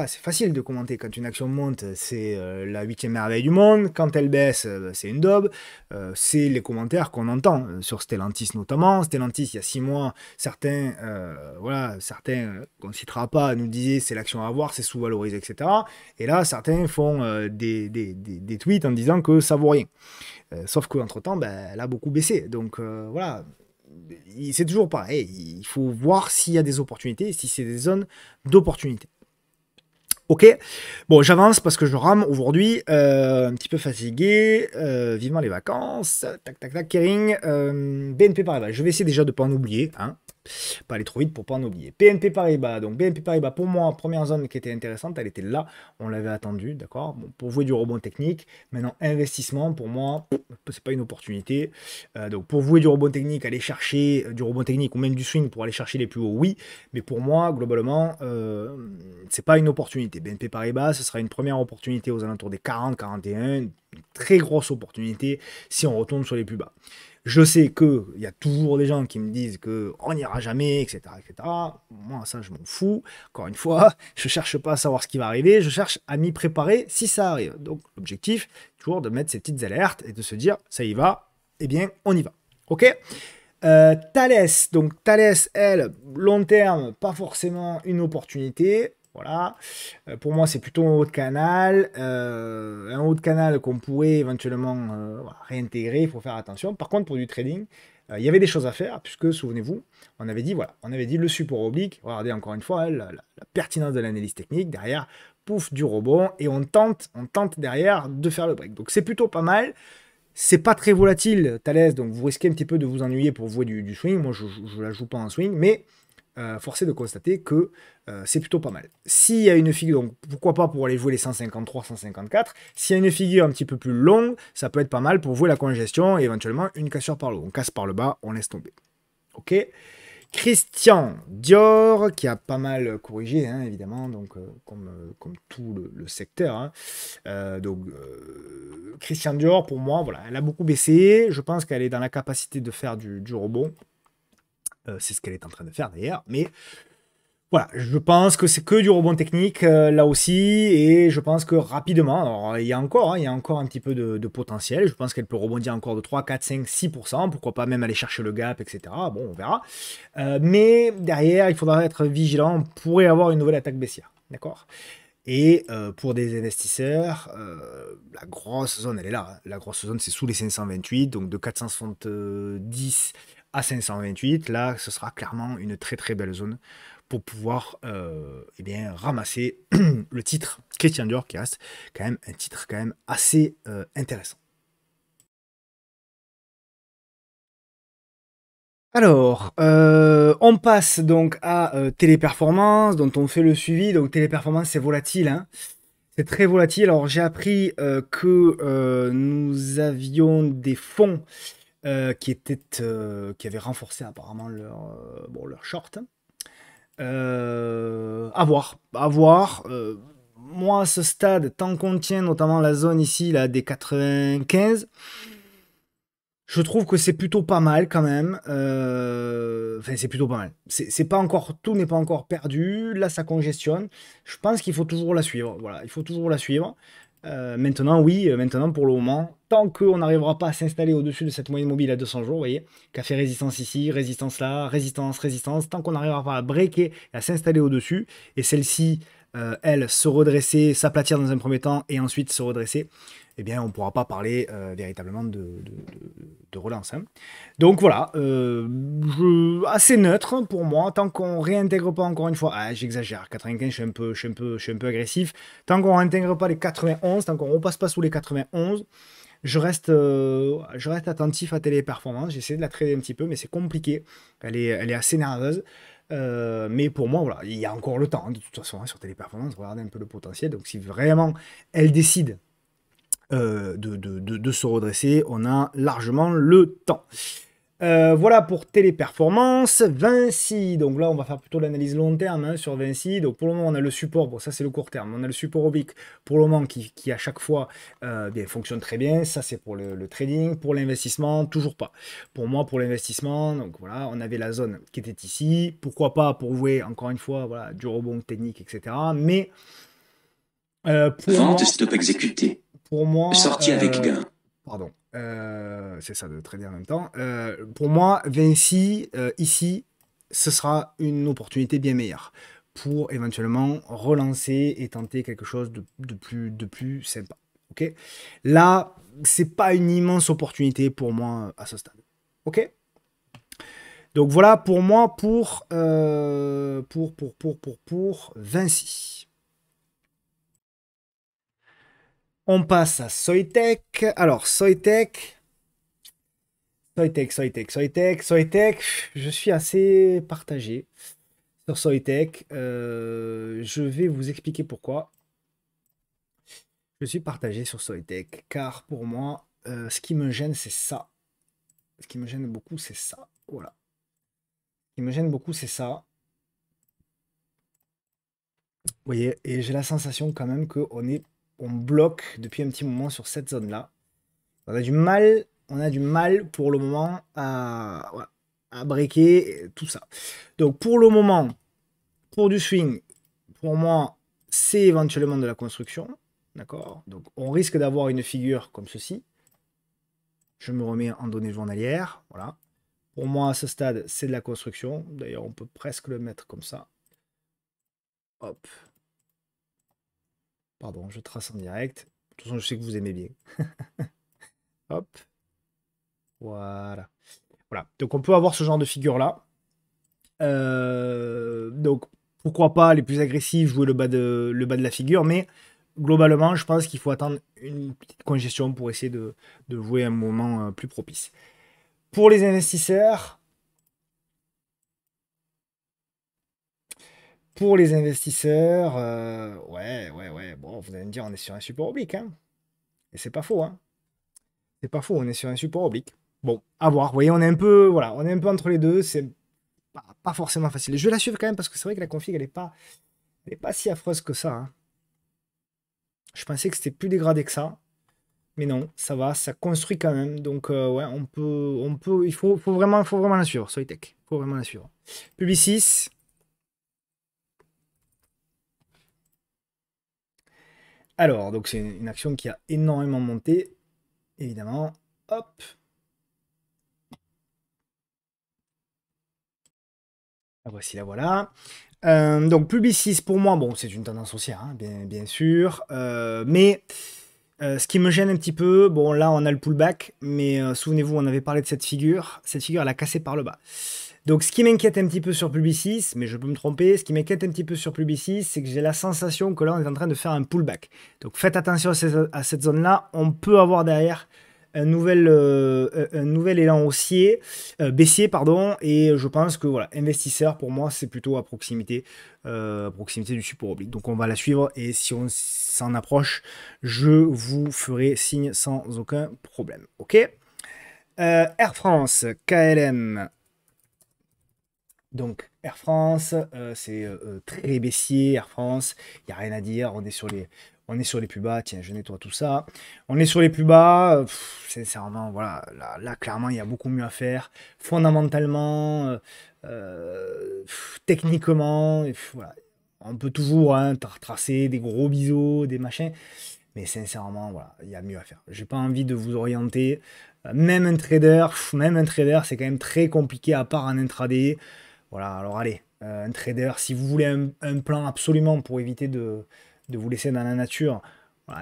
c'est facile de commenter. Quand une action monte, c'est la euh, la huitième merveille du monde. Quand elle baisse, euh, bah, c'est une daube. Euh, c'est les commentaires qu'on entend sur Stellantis notamment. Stellantis, il y a six mois, certains, voilà, certains qu'on ne citera pas, nous disaient c'est l'action à avoir, c'est sous-valorisé, etc. Et là, certains font des, tweets en disant que ça vaut rien. sauf qu'entre-temps, bah, elle a beaucoup baissé. Donc voilà, c'est toujours pareil. Il faut voir s'il y a des opportunités, si c'est des zones d'opportunités. Ok Bon, j'avance parce que je rame aujourd'hui, euh, un petit peu fatigué, euh, vivement les vacances, tac tac tac, Kering, euh, BNP Paribas, je vais essayer déjà de ne pas en oublier, hein, pas aller trop vite pour pas en oublier. BNP Paribas, donc BNP Paribas, pour moi, première zone qui était intéressante, elle était là, on l'avait attendue, d'accord Pour vouer du rebond technique, maintenant investissement, pour moi, c'est pas une opportunité. Euh, donc pour vouer du rebond technique, aller chercher euh, du rebond technique ou même du swing pour aller chercher les plus hauts, oui, mais pour moi, globalement, ce euh, c'est pas une opportunité. BNP Paribas, ce sera une première opportunité aux alentours des 40, 41, une très grosse opportunité si on retourne sur les plus bas. Je sais qu'il y a toujours des gens qui me disent qu'on n'ira jamais, etc., Moi, ça, je m'en fous. Encore une fois, [LAUGHS] je ne cherche pas à savoir ce qui va arriver, je cherche à m'y préparer si ça arrive. Donc, l'objectif, toujours de mettre ces petites alertes et de se dire, ça y va, eh bien, on y va. OK euh, Thalès, donc Thalès, elle, long terme, pas forcément une opportunité. Voilà. Euh, pour moi, c'est plutôt un haut de canal. Euh, un haut de canal qu'on pourrait éventuellement euh, réintégrer. Il faut faire attention. Par contre, pour du trading, il y avait des choses à faire, puisque, souvenez-vous, on avait dit, voilà, on avait dit le support oblique. Regardez encore une fois hein, la, pertinence de l'analyse technique. Derrière, pouf, du rebond. Et on tente, on tente derrière de faire le break. Donc, c'est plutôt pas mal. C'est pas très volatile, Thalès, donc vous risquez un petit peu de vous ennuyer pour vous du, swing. Moi, je, ne la joue pas en swing, mais euh, forcé de constater que euh, c'est plutôt pas mal. S'il y a une figure, donc pourquoi pas pour aller jouer les 153, 154, s'il y a une figure un petit peu plus longue, ça peut être pas mal pour jouer la congestion et éventuellement une cassure par le haut. On casse par le bas, on laisse tomber. Ok Christian Dior, qui a pas mal corrigé, hein, évidemment, donc euh, comme, euh, comme, tout le, secteur. Hein. donc, Christian Dior, pour moi, voilà, elle a beaucoup baissé. Je pense qu'elle est dans la capacité de faire du, du rebond. Euh, c'est ce qu'elle est en train de faire d'ailleurs, mais voilà, je pense que c'est que du rebond technique euh, là aussi, et je pense que rapidement, alors, il y a encore, hein, il y a encore un petit peu de, potentiel, je pense qu'elle peut rebondir encore de 3, 4, 5, 6%, pourquoi pas même aller chercher le gap, etc. Bon, on verra. Euh, mais derrière, il faudra être vigilant, on pourrait avoir une nouvelle attaque baissière, d'accord et pour des investisseurs, la grosse zone, elle est là. Hein. La grosse zone, c'est sous les 528, donc de 470 à 528, là, ce sera clairement une très très belle zone pour pouvoir et euh, eh bien, ramasser [CLEARS THROAT] le titre Christian Dior qui reste quand même un titre quand même assez euh, intéressant. Alors, euh, on passe donc à Téléperformance, dont on fait le suivi. Donc Téléperformance, c'est volatile. Hein. c'est très volatile. Alors j'ai appris que nous avions des fonds euh, qui, était, euh, qui avait renforcé apparemment leur, euh, bon, leur short. à voir, à voir. moi, à ce stade, tant qu'on tient notamment la zone ici, la des 95, je trouve que c'est plutôt pas mal quand même. Enfin, c'est plutôt pas mal. C'est pas encore tout n'est pas encore perdu. Là, ça congestionne. Je pense qu'il faut toujours la suivre. Voilà, il faut toujours la suivre. Euh, maintenant, oui, euh, maintenant pour le moment, tant qu'on n'arrivera pas à s'installer au-dessus de cette moyenne mobile à 200 jours, vous voyez, fait résistance ici, résistance là, résistance, résistance, tant qu'on n'arrivera pas à breaker et à s'installer au-dessus, et celle-ci, euh, elle, se redresser, s'aplatir dans un premier temps et ensuite se redresser, eh bien, on ne pourra pas parler euh, véritablement de, de, relance. Hein. Donc voilà, euh, assez neutre hein, pour moi, tant qu'on réintègre pas encore une fois, ah, j'exagère, 95, je suis, un peu, je, suis un peu, je suis un peu agressif, tant qu'on réintègre pas les 91, tant qu'on ne repasse pas sous les 91, je reste, euh, je reste attentif à Téléperformance, j'essaie de la trader un petit peu, mais c'est compliqué, elle est, elle est assez nerveuse. mais pour moi, voilà, il y a encore le temps, hein, de toute façon, sur Téléperformance, regardez un peu le potentiel. Donc si vraiment elle décide euh, de, de, de, se redresser. On a largement le temps. Euh, voilà pour téléperformance. Vinci, donc là on va faire plutôt l'analyse long terme hein, sur Vinci. Donc pour le moment on a le support, bon ça c'est le court terme, on a le support oblique pour le moment qui, qui à chaque fois euh, bien, fonctionne très bien. Ça c'est pour le, trading, pour l'investissement, toujours pas. Pour moi, pour l'investissement, donc voilà, on avait la zone qui était ici. Pourquoi pas pour jouer encore une fois voilà, du rebond technique, etc. Mais euh, pour. Vente stop exécuté pour moi. Sorti avec euh, gain. Pardon. Euh, c'est ça de en même temps. Euh, pour moi, Vinci, ici, ce sera une opportunité bien meilleure pour éventuellement relancer et tenter quelque chose de, plus, de sympa. ok Là, c'est pas une immense opportunité pour moi à ce stade. Ok Donc voilà pour moi pour, pour, pour, pour, pour Vinci. On passe à Soytech. Alors, SoyTech, SoyTech, Soytech, Soytech, Soytech. Je suis assez partagé sur SoyTech. Euh, je vais vous expliquer pourquoi. Je suis partagé sur Soytech. Car pour moi, euh, ce qui me gêne, c'est ça. Ce qui me gêne beaucoup, c'est ça. Voilà. Ce qui me gêne beaucoup, c'est ça. Vous voyez, et j'ai la sensation quand même qu'on est on bloque depuis un petit moment sur cette zone-là. On a du mal, on a du mal pour le moment à, à tout ça. Donc pour le moment, pour du swing, pour moi, c'est éventuellement de la construction. D'accord Donc on risque d'avoir une figure comme ceci. Je me remets en données journalières. Voilà. Pour moi, à ce stade, c'est de la construction. D'ailleurs, on peut presque le mettre comme ça. Hop, Pardon, je trace en direct. De toute façon, je sais que vous aimez bien. [LAUGHS] Hop. Voilà. Voilà. Donc, on peut avoir ce genre de figure-là. Euh, donc, pourquoi pas les plus agressifs jouer le bas de, le bas de la figure, mais globalement, je pense qu'il faut attendre une petite congestion pour essayer de, jouer un moment euh, plus propice. Pour les investisseurs, Pour les investisseurs, euh, ouais, ouais, ouais, bon, vous allez me dire, on est sur un support oblique. Hein Et c'est pas faux, hein C'est pas faux, on est sur un support oblique. Bon, à voir. Vous voyez, on est un peu, voilà, on est un peu entre les deux. C'est pas, pas, forcément facile. Je vais la suivre quand même parce que c'est vrai que la config, elle n'est pas, elle est pas si affreuse que ça. Hein. Je pensais que c'était plus dégradé que ça. Mais non, ça va, ça construit quand même. Donc euh, ouais, on peut, on peut, il faut, vraiment, faut vraiment la suivre. Il faut vraiment la suivre. Publicis, Alors, donc c'est une action qui a énormément monté, évidemment. Hop. voici, la voilà. Euh, donc, Publicis, pour moi, bon, c'est une tendance haussière, hein, bien, sûr. Euh, mais euh, ce qui me gêne un petit peu, bon, là, on a le pullback, mais souvenez-vous, on avait parlé de cette figure. Cette figure, elle a cassé par le bas. Donc ce qui m'inquiète un petit peu sur Publicis, mais je peux me tromper, ce qui m'inquiète un petit peu sur Publicis, c'est que j'ai la sensation que là on est en train de faire un pullback. Donc faites attention à, cette zone-là, on peut avoir derrière un nouvel, euh, nouvel élan haussier, euh, baissier, pardon, et je pense que voilà, investisseur pour moi c'est plutôt à proximité, euh, à proximité du support oblique. Donc on va la suivre et si on s'en approche, je vous ferai signe sans aucun problème. Ok Air France, KLM, donc Air France, euh, c'est euh, euh, très baissier, Air France, il n'y a rien à dire, on est sur les, on est sur les plus bas, tiens, je nettoie tout ça. On est sur les plus bas, sincèrement, voilà, là, clairement, il y a beaucoup mieux à faire. Fondamentalement, techniquement, on peut toujours hein, tracer des gros biseaux, des machins, mais sincèrement, voilà, il y a mieux à faire. J'ai pas envie de vous orienter. Même un trader, même un trader, c'est quand même très compliqué à part un intraday. Voilà, alors allez, euh, un trader, si vous voulez un, plan absolument pour éviter de, vous laisser dans la nature,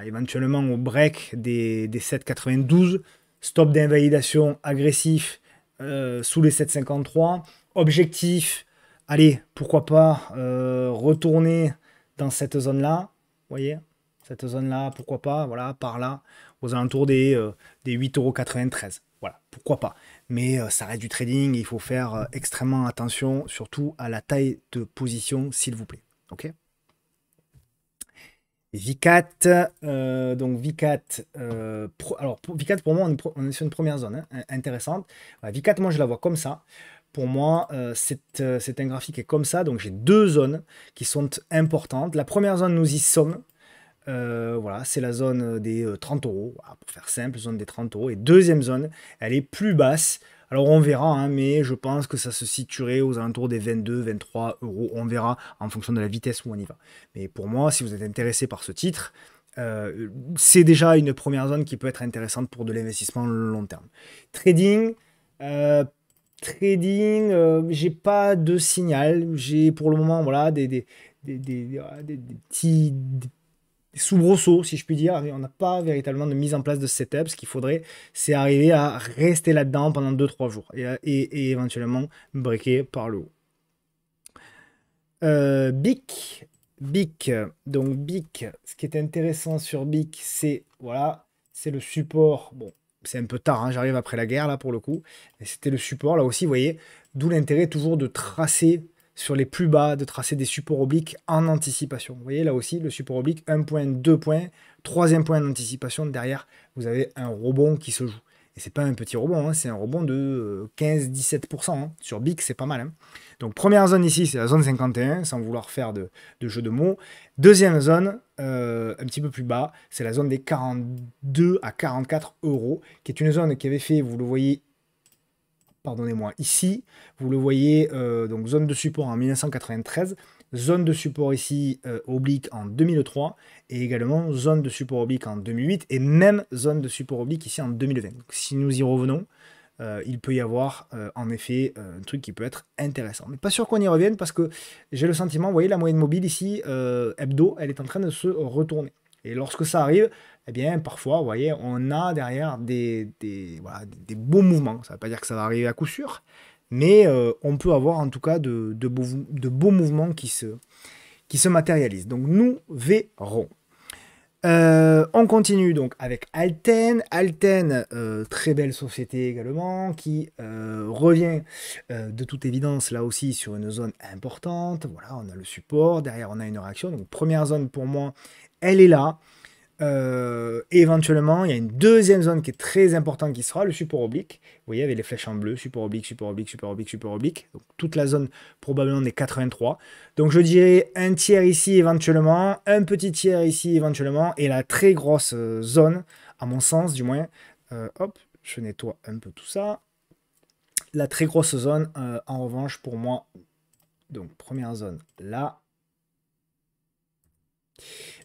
éventuellement au break des, des 7,92, stop d'invalidation agressif euh, sous les 7,53, objectif, allez, pourquoi pas euh, retourner dans cette zone-là, voyez cette zone-là, pourquoi pas, voilà, par là, aux alentours des, des 8,93€. Voilà, pourquoi pas mais euh, ça reste du trading, il faut faire euh, extrêmement attention, surtout à la taille de position, s'il vous plaît. Ok V4, euh, donc alors pour moi, on est, sur une première zone hein, intéressante. V4, moi je la vois comme ça. Pour moi, c'est un graphique qui est comme ça, donc j'ai deux zones qui sont importantes. La première zone, nous y sommes. Euh, voilà, c'est la zone euh, des 30 euh, euros, ah, pour faire simple, zone des 30 euros. Et deuxième zone, elle est plus basse. Alors on verra, hein, mais je pense que ça se situerait aux alentours des 22, 23 euros. On verra en fonction de la vitesse où on y va. Mais pour moi, si vous êtes intéressé par ce titre, c'est déjà une première zone qui peut être intéressante pour de l'investissement long terme. Trading, trading, j'ai pas de signal. J'ai pour le moment voilà des, des, petits, sous brosseau, si je puis dire. On n'a pas véritablement de mise en place de setup. Ce qu'il faudrait, c'est arriver à rester là-dedans pendant 2-3 jours et, éventuellement briquer par le haut. Euh, BIC, donc BIC, ce qui est intéressant sur BIC, c'est voilà, c'est le support. Bon, c'est un peu tard, hein, j'arrive après la guerre là pour le coup. C'était le support là aussi, vous voyez, d'où l'intérêt toujours de tracer sur les plus bas, de tracer des supports obliques en anticipation. Vous voyez là aussi le support oblique, un point, deux points, troisième point d'anticipation, derrière vous avez un rebond qui se joue. Et c'est pas un petit rebond, hein, c'est un rebond de 15-17%. Euh, hein. Sur BIC, c'est pas mal. Hein. Donc première zone ici, c'est la zone 51, sans vouloir faire de, jeu de mots. Deuxième zone, euh, un petit peu plus bas, c'est la zone des 42 à 44 euros, qui est une zone qui avait fait, vous le voyez pardonnez-moi, ici, vous le voyez, euh, donc zone de support en 1993, zone de support ici euh, oblique en 2003, et également zone de support oblique en 2008, et même zone de support oblique ici en 2020. si nous y revenons, euh, il peut y avoir en effet un truc qui peut être intéressant. Mais pas sûr qu'on y revienne parce que j'ai le sentiment, vous voyez, la moyenne mobile ici, hebdo, elle est en train de se retourner. Et lorsque ça arrive, eh bien, parfois, vous voyez, on a derrière des, beaux mouvements. Ça ne veut pas dire que ça va arriver à coup sûr, mais euh, on peut avoir en tout cas de, de, beaux, mouvements qui se, qui se, matérialisent. Donc, nous verrons. Euh, on continue donc avec Alten. Alten, euh, très belle société également, qui revient de toute évidence là aussi sur une zone importante. Voilà, on a le support, derrière on a une réaction. Donc première zone pour moi, elle est là. Euh, éventuellement, il y a une deuxième zone qui est très importante qui sera le support oblique. Vous voyez, avec les flèches en bleu, support oblique, support oblique, support oblique, support oblique. Donc, toute la zone probablement des 83. Donc je dirais un tiers ici éventuellement, un petit tiers ici éventuellement, et la très grosse euh, zone, à mon sens du moins. Euh, hop, je nettoie un peu tout ça. La très grosse zone, en revanche, pour moi, donc première zone là,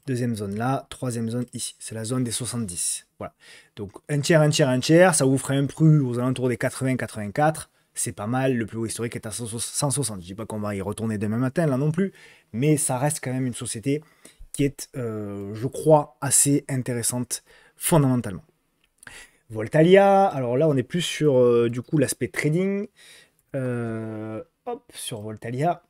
Deuxième zone là, troisième zone ici, c'est la zone des 70. Voilà. Donc un tiers, un tiers, un tiers, ça vous ferait un plus aux alentours des 80-84. C'est pas mal, le plus haut historique est à 160. Je dis pas qu'on va y retourner demain matin là non plus, mais ça reste quand même une société qui est, euh, je crois, assez intéressante fondamentalement. Voltalia, alors là on est plus sur euh, du coup l'aspect trading. Euh, hop, sur Voltalia.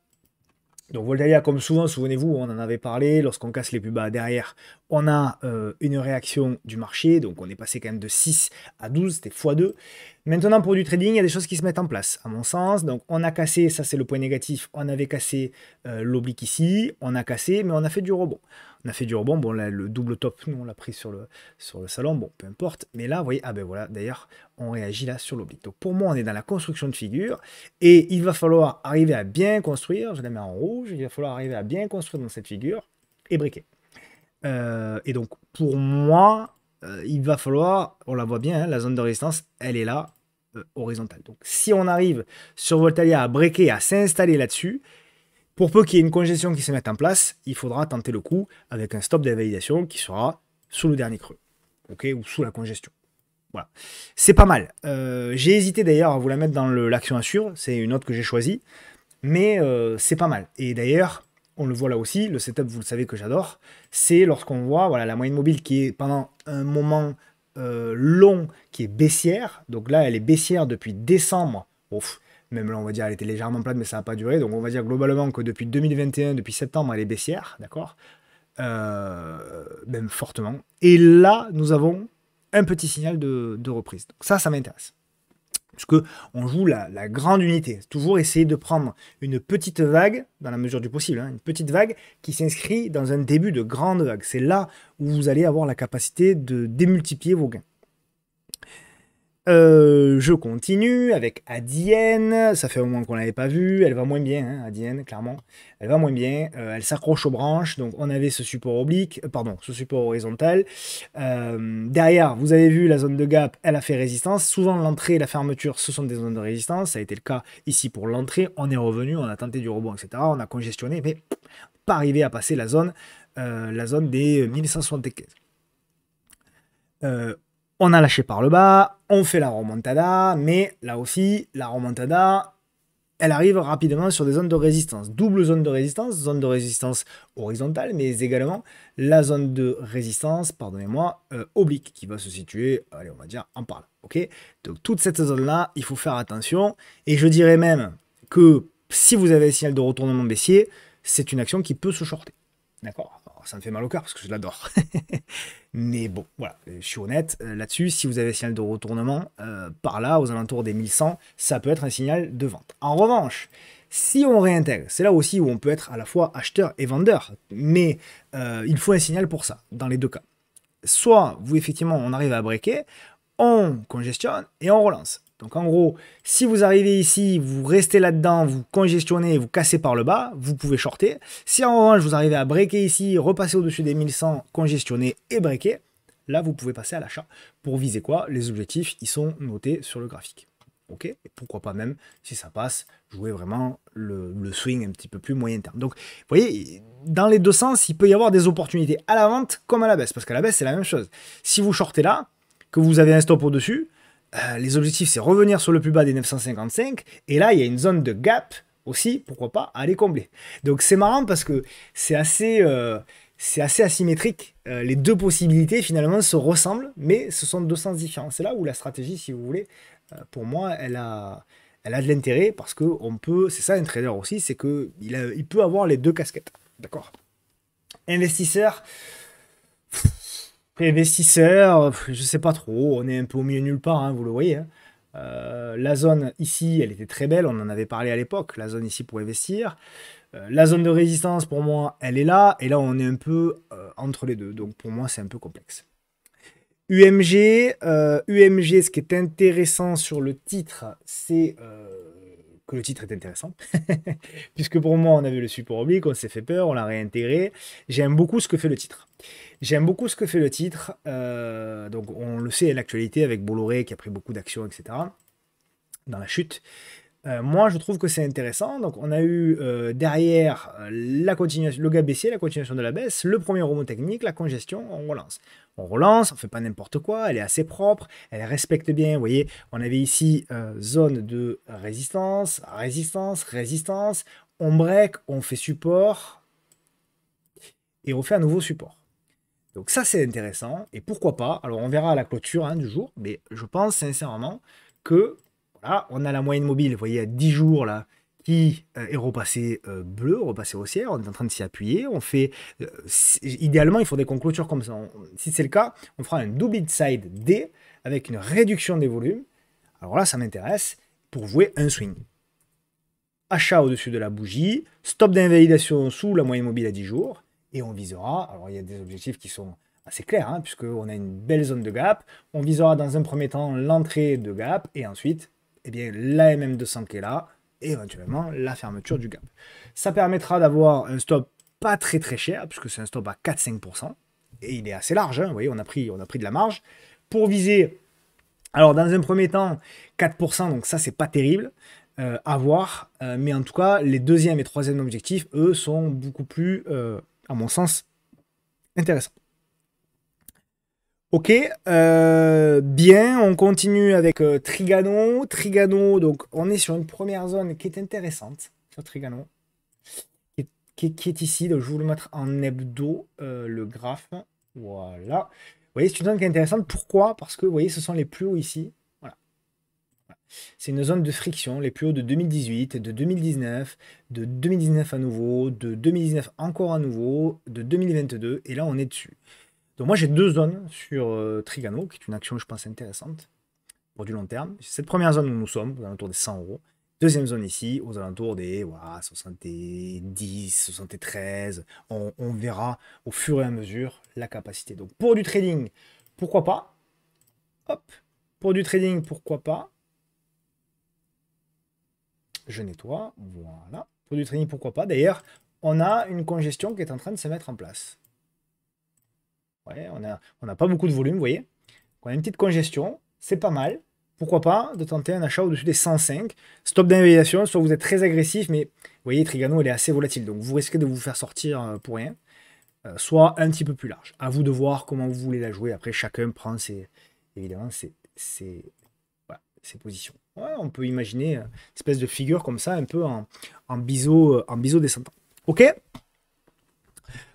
Donc Voltaire, comme souvent, souvenez-vous, on en avait parlé, lorsqu'on casse les plus bas derrière, on a euh, une réaction du marché, donc on est passé quand même de 6 à 12, c'était x2. Maintenant, pour du trading, il y a des choses qui se mettent en place, à mon sens. Donc on a cassé, ça c'est le point négatif, on avait cassé euh, l'oblique ici, on a cassé, mais on a fait du rebond. On a fait du rebond, bon le double top, nous on l'a pris sur le, sur le salon, bon peu importe. Mais là, vous voyez, ah ben voilà, d'ailleurs, on réagit là sur l'oblique. Donc pour moi, on est dans la construction de figure et il va falloir arriver à bien construire, je la mets en rouge, il va falloir arriver à bien construire dans cette figure et briquer. Euh, et donc pour moi, euh, il va falloir, on la voit bien, hein, la zone de résistance, elle est là, euh, horizontale. Donc si on arrive sur Voltalia à briquer, à s'installer là-dessus, pour peu qu'il y ait une congestion qui se mette en place, il faudra tenter le coup avec un stop de validation qui sera sous le dernier creux, ok, ou sous la congestion. Voilà, c'est pas mal. Euh, j'ai hésité d'ailleurs à vous la mettre dans l'action Assure, c'est une autre que j'ai choisie, mais euh, c'est pas mal. Et d'ailleurs, on le voit là aussi, le setup, vous le savez que j'adore, c'est lorsqu'on voit voilà, la moyenne mobile qui est pendant un moment euh, long, qui est baissière. Donc là, elle est baissière depuis décembre. Même là, on va dire, elle était légèrement plate, mais ça n'a pas duré. Donc, on va dire globalement que depuis 2021, depuis septembre, elle est baissière, d'accord euh, Même fortement. Et là, nous avons un petit signal de, reprise. Donc, ça, ça m'intéresse. Puisque on joue la, grande unité. Toujours essayer de prendre une petite vague, dans la mesure du possible, hein, une petite vague qui s'inscrit dans un début de grande vague. C'est là où vous allez avoir la capacité de démultiplier vos gains. Euh, je continue avec Adienne. Ça fait au moins qu'on l'avait pas vue. Elle va moins bien, hein, Adienne, clairement. Elle va moins bien. Euh, elle s'accroche aux branches. Donc, on avait ce support oblique, euh, pardon, ce support horizontal. derrière, vous avez vu la zone de gap. Elle a fait résistance. Souvent, l'entrée et la fermeture, ce sont des zones de résistance. Ça a été le cas ici pour l'entrée. On est revenu, on a tenté du rebond, etc. On a congestionné, mais pas arrivé à passer la zone, la zone des 1175. Euh, on a lâché par le bas, on fait la romantada, mais là aussi, la romantada, elle arrive rapidement sur des zones de résistance. Double zone de résistance, zone de résistance horizontale, mais également la zone de résistance, pardonnez-moi, euh, oblique, qui va se situer, allez, on va dire, en par là. ok Donc toute cette zone-là, il faut faire attention. Et je dirais même que si vous avez un signal de retournement baissier, c'est une action qui peut se shorter. D'accord Ça me fait mal au cœur parce que je l'adore. [LAUGHS] Mais bon, voilà, euh, je suis honnête euh, là-dessus. Si vous avez un signal de retournement euh, par là, aux alentours des 1100, ça peut être un signal de vente. En revanche, si on réintègre, c'est là aussi où on peut être à la fois acheteur et vendeur, mais il faut un signal pour ça, dans les deux cas. Soit, vous, effectivement, on arrive à breaker, on congestionne et on relance. Donc en gros, si vous arrivez ici, vous restez là-dedans, vous congestionnez, vous cassez par le bas, vous pouvez shorter. Si en revanche vous arrivez à breaker ici, repasser au-dessus des 1100, congestionner et breaker, là vous pouvez passer à l'achat. Pour viser quoi Les objectifs, ils sont notés sur le graphique. Ok Et pourquoi pas même, si ça passe, jouer vraiment le, le swing un petit peu plus moyen terme. Donc, vous voyez, dans les deux sens, il peut y avoir des opportunités à la vente comme à la baisse, parce qu'à la baisse, c'est la même chose. Si vous shortez là, que vous avez un stop au-dessus, euh, les objectifs, c'est revenir sur le plus bas des 955. Et là, il y a une zone de gap aussi, pourquoi pas, à aller combler. Donc c'est marrant parce que c'est assez, euh, assez asymétrique. Euh, les deux possibilités, finalement, se ressemblent, mais ce sont deux sens différents. C'est là où la stratégie, si vous voulez, pour moi, elle a, elle a de l'intérêt parce que on peut, c'est ça un trader aussi, c'est que il, peut avoir les deux casquettes. D'accord Investisseur, investisseurs, euh, je sais pas trop, on est un peu au milieu nulle part, hein, vous le voyez. Hein. Euh, la zone ici, elle était très belle, on en avait parlé à l'époque, la zone ici pour investir. Euh, la zone de résistance, pour moi, elle est là, et là, on est un peu entre les deux, donc pour moi, c'est un peu complexe. UMG, UMG, ce qui est intéressant sur le titre, c'est le titre est intéressant, [LAUGHS] puisque pour moi, on avait le support oblique, on s'est fait peur, on l'a réintégré. J'aime beaucoup ce que fait le titre. J'aime beaucoup ce que fait le titre. Euh, donc, on le sait à l'actualité avec Bolloré qui a pris beaucoup d'actions, etc. Dans la chute. Euh, moi, je trouve que c'est intéressant. Donc, on a eu euh, derrière euh, la continuation, le gap baissier, la continuation de la baisse, le premier rebond technique, la congestion, on relance. On relance, on fait pas n'importe quoi, elle est assez propre, elle respecte bien. Vous voyez, on avait ici zone de résistance, résistance, résistance. On break, on fait support et on fait un nouveau support. Donc ça c'est intéressant et pourquoi pas. Alors on verra à la clôture hein, du jour, mais je pense sincèrement que on a la moyenne mobile, vous voyez, à 10 jours là, qui euh, est repassé euh, bleu, repassée haussière, on est en train de s'y appuyer, on fait, euh, idéalement il faut des clôture comme ça, si c'est le cas, on fera un double side D avec une réduction des volumes, alors là ça m'intéresse, pour jouer un swing. Achat au-dessus de la bougie, stop d'invalidation sous la moyenne mobile à 10 jours, et on visera, alors il y a des objectifs qui sont assez clairs, hein, puisqu'on a une belle zone de gap, on visera dans un premier temps l'entrée de gap, et ensuite et eh bien, la MM200 qui est là, et éventuellement la fermeture du gap. Ça permettra d'avoir un stop pas très très cher, puisque c'est un stop à 4-5%, et il est assez large, hein, vous voyez, on a, pris, on a pris de la marge, pour viser, alors dans un premier temps, 4%, donc ça c'est pas terrible, euh, à voir, euh, mais en tout cas, les deuxième et troisième objectifs, eux, sont beaucoup plus, euh, à mon sens, intéressants. Ok, euh, bien, on continue avec euh, Trigano. Trigano, donc on est sur une première zone qui est intéressante sur Trigano, qui, est ici. Donc je vais vous le mettre en hebdo, euh, le graphe. Voilà. Vous voyez, c'est une zone qui est intéressante. Pourquoi Parce que, vous voyez, ce sont les plus hauts ici. Voilà. voilà. C'est une zone de friction, les plus hauts de 2018, de 2019, de 2019 à nouveau, de 2019 encore à nouveau, de 2022, et là on est dessus. Donc moi j'ai deux zones sur euh, Trigano, qui est une action je pense intéressante pour du long terme. Cette première zone où nous sommes, aux alentours des 100 euros. Deuxième zone ici, aux alentours des voilà, 70, 73. On, on, verra au fur et à mesure la capacité. Donc pour du trading, pourquoi pas Hop Pour du trading, pourquoi pas Je nettoie, voilà. Pour du trading, pourquoi pas D'ailleurs, on a une congestion qui est en train de se mettre en place. Ouais, on n'a pas beaucoup de volume, vous voyez. on a une petite congestion, c'est pas mal. Pourquoi pas de tenter un achat au-dessus des 105. Stop d'invalidation, soit vous êtes très agressif, mais vous voyez, Trigano, elle est assez volatile, donc vous risquez de vous faire sortir euh, pour rien. Euh, soit un petit peu plus large. À vous de voir comment vous voulez la jouer. Après, chacun prend ses, évidemment, ses, positions. on peut imaginer euh, une espèce de figure comme ça, un peu en, en biseau, en biseau descendant. Ok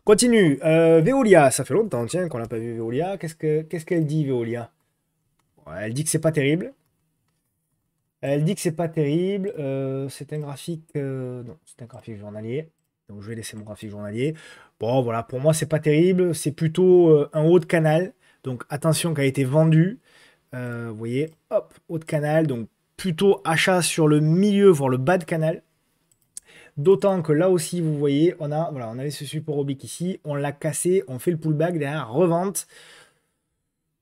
Continue. Euh, Veolia, ça fait longtemps, qu'on n'a pas vu Veolia. Qu'est-ce qu'elle dit, Veolia Elle dit que c'est pas terrible. Elle dit que c'est pas terrible. Euh, c'est un graphique. Euh, non, c'est un graphique journalier. Donc je vais laisser mon graphique journalier. Bon, voilà, pour moi, c'est pas terrible. C'est plutôt un haut de canal. Donc attention qui a été vendu. vous voyez, hop, haut de canal. Donc plutôt achat sur le milieu, voire le bas de canal. D'autant que là aussi, vous voyez, on a voilà, on avait ce support oblique ici, on l'a cassé, on fait le pullback derrière, revente.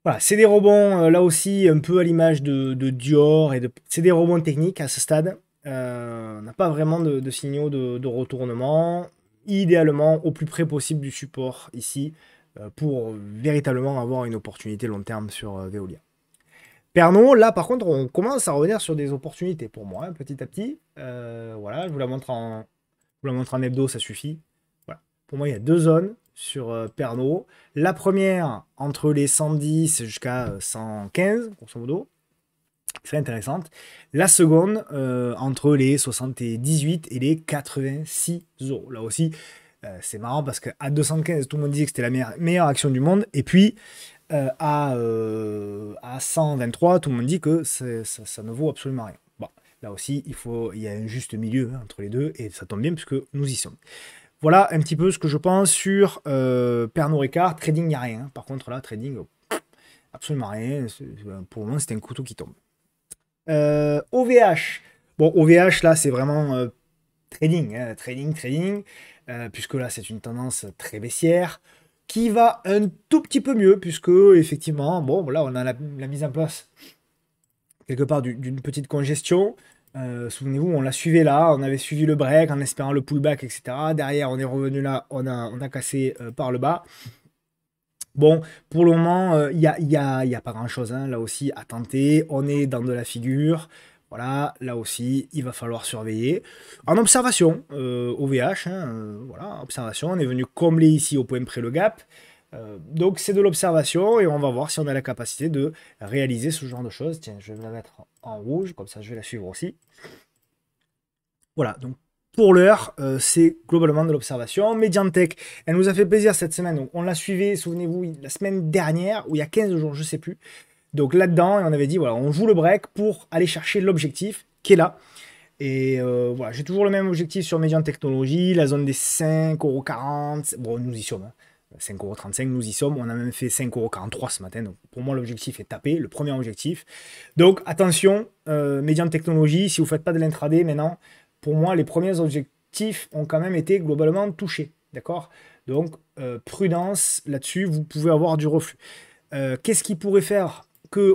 Voilà, c'est des rebonds, euh, là aussi, un peu à l'image de, Dior, et de, c'est des rebonds techniques à ce stade. Euh, on n'a pas vraiment de, signaux de, retournement. Idéalement, au plus près possible du support ici, euh, pour véritablement avoir une opportunité long terme sur Veolia. Pernon, là par contre, on commence à revenir sur des opportunités pour moi, hein, petit à petit. Euh, voilà, je vous la montre en, vous la montre en hebdo, ça suffit. Voilà. Pour moi, il y a deux zones sur euh, Pernod. La première, entre les 110 jusqu'à 115, euh, pour grosso modo. C'est intéressante. La seconde, entre les 78 et les 86 euros. Là aussi, c'est marrant parce qu'à 215, tout le monde disait que c'était la meilleure action du monde. Et puis, euh, à, 123, euh, tout le monde dit que ça, ne vaut absolument rien. Bon, là aussi, il, faut, il y a un juste milieu hein, entre les deux, et ça tombe bien puisque nous y sommes. Voilà un petit peu ce que je pense sur euh, Pernod Ricard. Trading, il n'y a rien. Par contre, là, trading, absolument rien. Pour le moment, c'est un couteau qui tombe. OVH. Euh, bon, OVH, là, c'est vraiment hein, trading, trading, trading, puisque là, c'est une tendance très baissière qui va un tout petit peu mieux, puisque effectivement, bon, là, on a la, mise en place quelque part d'une petite congestion. Euh, souvenez-vous, on la suivait là, on avait suivi le break en espérant le pullback, etc. Derrière, on est revenu là, on a, on a cassé euh, par le bas. Bon, pour le moment, euh, il n'y a, y a, y a, pas grand-chose hein, là aussi à tenter. On est dans de la figure. Voilà, là aussi, il va falloir surveiller. En observation, euh, au OVH, hein, euh, voilà, observation, on est venu combler ici au point près le gap. Euh, donc c'est de l'observation et on va voir si on a la capacité de réaliser ce genre de choses. Tiens, je vais la mettre en rouge, comme ça je vais la suivre aussi. Voilà, donc pour l'heure, c'est globalement de l'observation. Mediantech, elle nous a fait plaisir cette semaine. on la suivait, souvenez-vous, la semaine dernière, ou il y a 15 jours, je ne sais plus. Donc là-dedans, on avait dit, voilà, on joue le break pour aller chercher l'objectif qui est là. Et euh, voilà, j'ai toujours le même objectif sur Median Technologie, la zone des 5,40€. Bon, nous y sommes. Hein. 5,35€, nous y sommes. On a même fait 5,43€ ce matin. Donc pour moi, l'objectif est tapé, le premier objectif. Donc attention, euh, Median Technologie, si vous ne faites pas de l'intraday maintenant, pour moi, les premiers objectifs ont quand même été globalement touchés. D'accord Donc euh, prudence là-dessus, vous pouvez avoir du reflux. Euh, qu'est-ce qui pourrait faire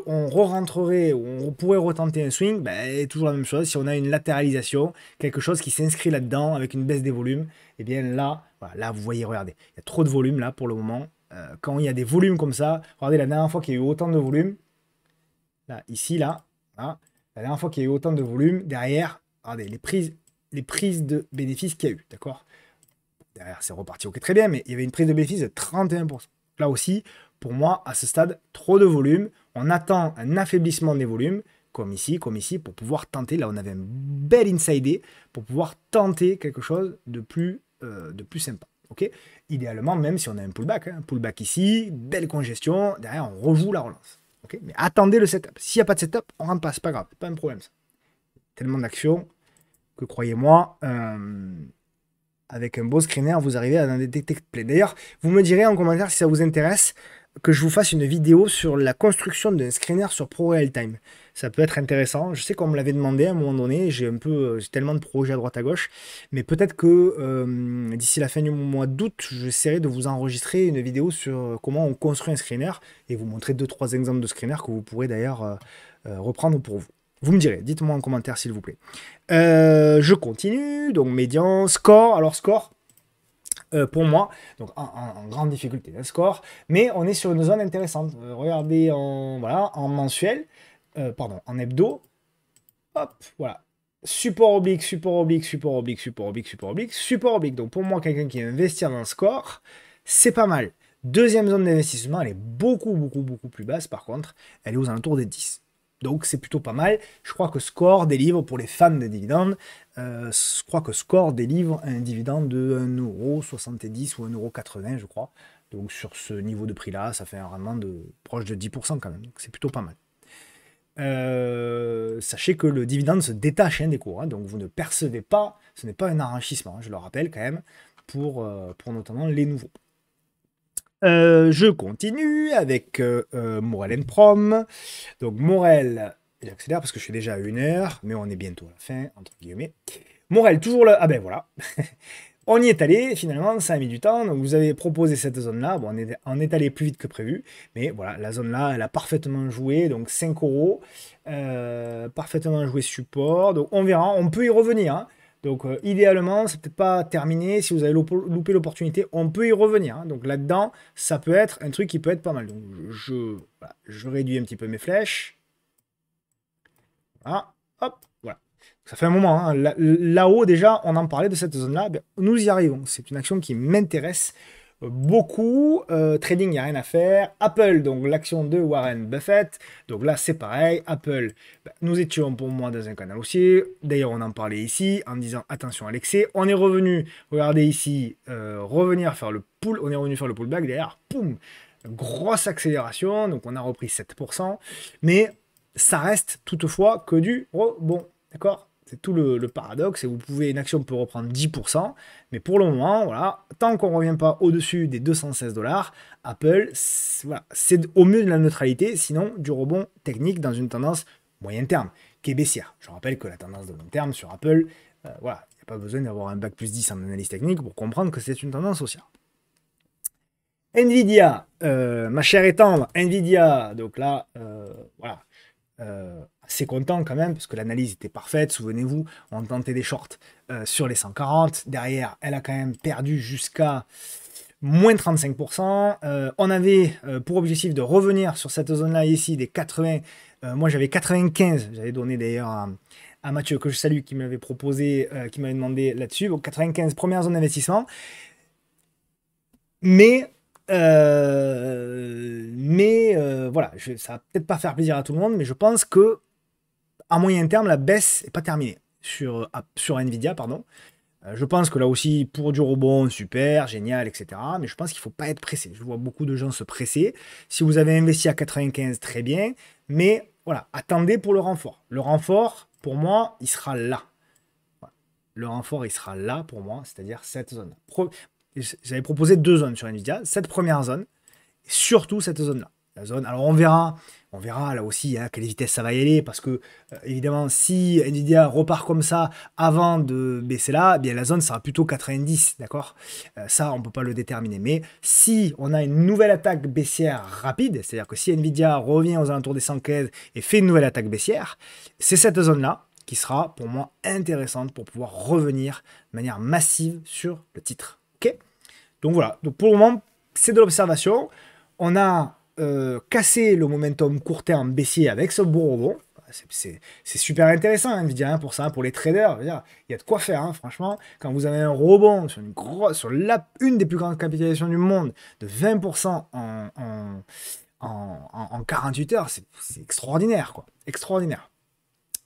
on re-rentrerait on pourrait retenter un swing, ben, toujours la même chose. Si on a une latéralisation, quelque chose qui s'inscrit là-dedans avec une baisse des volumes, et eh bien là, voilà, là vous voyez, regardez, il y a trop de volume là pour le moment. Euh, quand il y a des volumes comme ça, regardez la dernière fois qu'il y a eu autant de volume, là, ici, là, la dernière fois qu'il y a eu autant de volume, derrière, regardez les prises, les prises de bénéfices qu'il y a eu, d'accord Derrière, c'est reparti, ok, très bien, mais il y avait une prise de bénéfice de 31%. Là aussi, pour moi, à ce stade, trop de volume. On attend un affaiblissement des volumes, comme ici, comme ici, pour pouvoir tenter. Là, on avait un bel insider pour pouvoir tenter quelque chose de plus, euh, de plus sympa. ok Idéalement, même si on a un pullback, un hein. pullback ici, belle congestion, derrière, on rejoue la relance. Mais attendez le setup. S'il n'y a pas de setup, on rentre pas, n'est pas grave, pas un problème Tellement d'action que croyez-moi, euh, avec un beau screener, vous arrivez à un détecter plein. D'ailleurs, vous me direz en commentaire si ça vous intéresse que je vous fasse une vidéo sur la construction d'un screener sur Pro Time, Ça peut être intéressant. Je sais qu'on me l'avait demandé à un moment donné. J'ai un peu, euh, tellement de projets à droite à gauche, mais peut-être que euh, d'ici la fin du mois d'août, j'essaierai de vous enregistrer une vidéo sur euh, comment on construit un screener et vous montrer deux trois exemples de screener que vous pourrez d'ailleurs reprendre pour vous. Vous me direz, dites-moi en commentaire s'il vous plaît. je continue. Donc médian, score. Alors score. Euh, pour moi, donc en, grande difficulté d'un score, mais on est sur une zone intéressante. Euh, regardez en, voilà, en mensuel, euh, pardon, en hebdo, hop, voilà, support oblique, support oblique, support oblique, support oblique, support oblique, support oblique. Donc pour moi, quelqu'un qui investit dans le score, c'est pas mal. Deuxième zone d'investissement, elle est beaucoup, beaucoup, beaucoup plus basse par contre, elle est aux alentours des 10. Donc c'est plutôt pas mal. Je crois que Score délivre, pour les fans des dividendes, euh, je crois que Score délivre un dividende de 1,70€ ou 1,80€, je crois. Donc sur ce niveau de prix-là, ça fait un rendement de proche de 10% quand même. Donc c'est plutôt pas mal. Euh, sachez que le dividende se détache hein, des cours, hein. donc vous ne percevez pas, ce n'est pas un enrichissement, hein, je le rappelle quand même, pour, euh, pour notamment les nouveaux. Euh, je continue avec euh, euh Prom. Donc Morel, j'accélère parce que je suis déjà à une heure, mais on est bientôt à la fin, entre guillemets. Morel, toujours le, Ah ben voilà. [LAUGHS] on y est allé, finalement, ça a mis du temps. Donc vous avez proposé cette zone-là. Bon, on est, est allé plus vite que prévu. Mais voilà, la zone-là, elle a parfaitement joué. Donc 5 euros. Euh, parfaitement joué support. Donc on verra, on peut y revenir. Hein. Donc euh, idéalement, c'est peut-être pas terminé. Si vous avez loupé l'opportunité, on peut y revenir. Hein. Donc là-dedans, ça peut être un truc qui peut être pas mal. Donc je, je réduis un petit peu mes flèches. Voilà, hop, voilà. Ça fait un moment. Hein. Là-haut, déjà, on en parlait de cette zone-là. Eh nous y arrivons. C'est une action qui m'intéresse beaucoup. Euh, trading, il n'y a rien à faire. Apple, donc l'action de Warren Buffett. Donc là, c'est pareil. Apple, bah, nous étions pour moi dans un canal aussi D'ailleurs, on en parlait ici en disant attention à l'excès. On est revenu, regardez ici, euh, revenir faire le pull. On est revenu faire le pullback. Derrière, poum, grosse accélération. Donc on a repris 7%. Mais ça reste toutefois que du rebond. D'accord c'est tout le, paradoxe, et vous pouvez, une action peut reprendre 10%, mais pour le moment, voilà, tant qu'on ne revient pas au-dessus des 216 dollars, Apple, c'est au mieux de la neutralité, sinon du rebond technique dans une tendance moyen terme, qui est baissière. Je rappelle que la tendance de long terme sur Apple, euh, voilà, il n'y a pas besoin d'avoir un bac plus 10 en analyse technique pour comprendre que c'est une tendance haussière. Nvidia, euh, ma chère étendre, Nvidia, donc là, euh, voilà, c'est content quand même, parce que l'analyse était parfaite, souvenez-vous, on tentait des shorts euh, sur les 140, derrière, elle a quand même perdu jusqu'à moins 35%. Euh, on avait euh, pour objectif de revenir sur cette zone-là ici des 80. moi j'avais 95, j'avais donné d'ailleurs à, Mathieu que je salue qui m'avait proposé, qui m'avait demandé là-dessus. Donc 95, première zone d'investissement. Mais, mais voilà, je, ça va peut-être pas faire plaisir à tout le monde, mais je pense que à moyen terme, la baisse n'est pas terminée sur, euh, Nvidia. Pardon. Euh, je pense que là aussi, pour du rebond, super, génial, etc. Mais je pense qu'il ne faut pas être pressé. Je vois beaucoup de gens se presser. Si vous avez investi à 95, très bien. Mais voilà, attendez pour le renfort. Le renfort, pour moi, il sera là. Le renfort, il sera là pour moi, c'est-à-dire cette zone. J'avais proposé deux zones sur Nvidia. Cette première zone, et surtout cette zone-là. Alors on verra, on verra là aussi à hein, quelle vitesse ça va y aller, parce que euh, évidemment si Nvidia repart comme ça avant de baisser là, eh bien la zone sera plutôt 90, d'accord euh, Ça on peut pas le déterminer. Mais si on a une nouvelle attaque baissière rapide, c'est-à-dire que si Nvidia revient aux alentours des 115 et fait une nouvelle attaque baissière, c'est cette zone là qui sera pour moi intéressante pour pouvoir revenir de manière massive sur le titre. Ok Donc voilà. Donc pour le moment c'est de l'observation. On a euh, casser le momentum court terme baissier avec ce beau rebond. C'est super intéressant, hein, Nvidia, hein, pour ça, hein, pour les traders. Il y a de quoi faire, franchement. Quand vous avez un rebond sur, une, grosse, sur la, une des plus grandes capitalisations du monde de 20% en, 48 heures, c'est extraordinaire, quoi. Extraordinaire.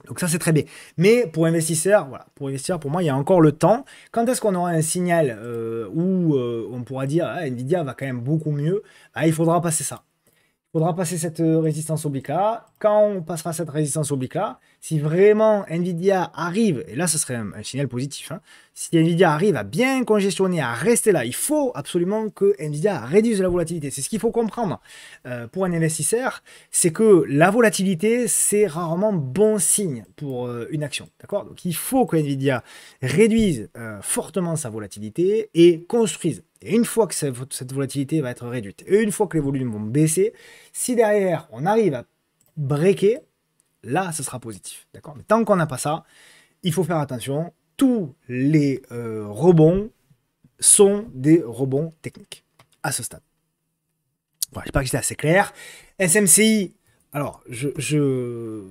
Donc ça c'est très bien. Mais pour investisseurs, pour investir, pour moi, il y a encore le temps. Quand est-ce qu'on aura un signal euh, où euh, on pourra dire ah, Nvidia va quand même beaucoup mieux ah, Il faudra passer ça faudra passer cette euh, résistance oblique là. Quand on passera cette résistance oblique là, si vraiment Nvidia arrive, et là ce serait un, signal positif, hein, si Nvidia arrive à bien congestionner, à rester là, il faut absolument que Nvidia réduise la volatilité. C'est ce qu'il faut comprendre euh, pour un investisseur, c'est que la volatilité c'est rarement bon signe pour euh, une action, d'accord Donc il faut que Nvidia réduise fortement sa volatilité et construise et une fois que cette volatilité va être réduite, et une fois que les volumes vont baisser, si derrière on arrive à breaker, là ce sera positif. D'accord Mais tant qu'on n'a pas ça, il faut faire attention. Tous les euh, rebonds sont des rebonds techniques à ce stade. Voilà, j'espère que c'était assez clair. SMCI, alors je. je...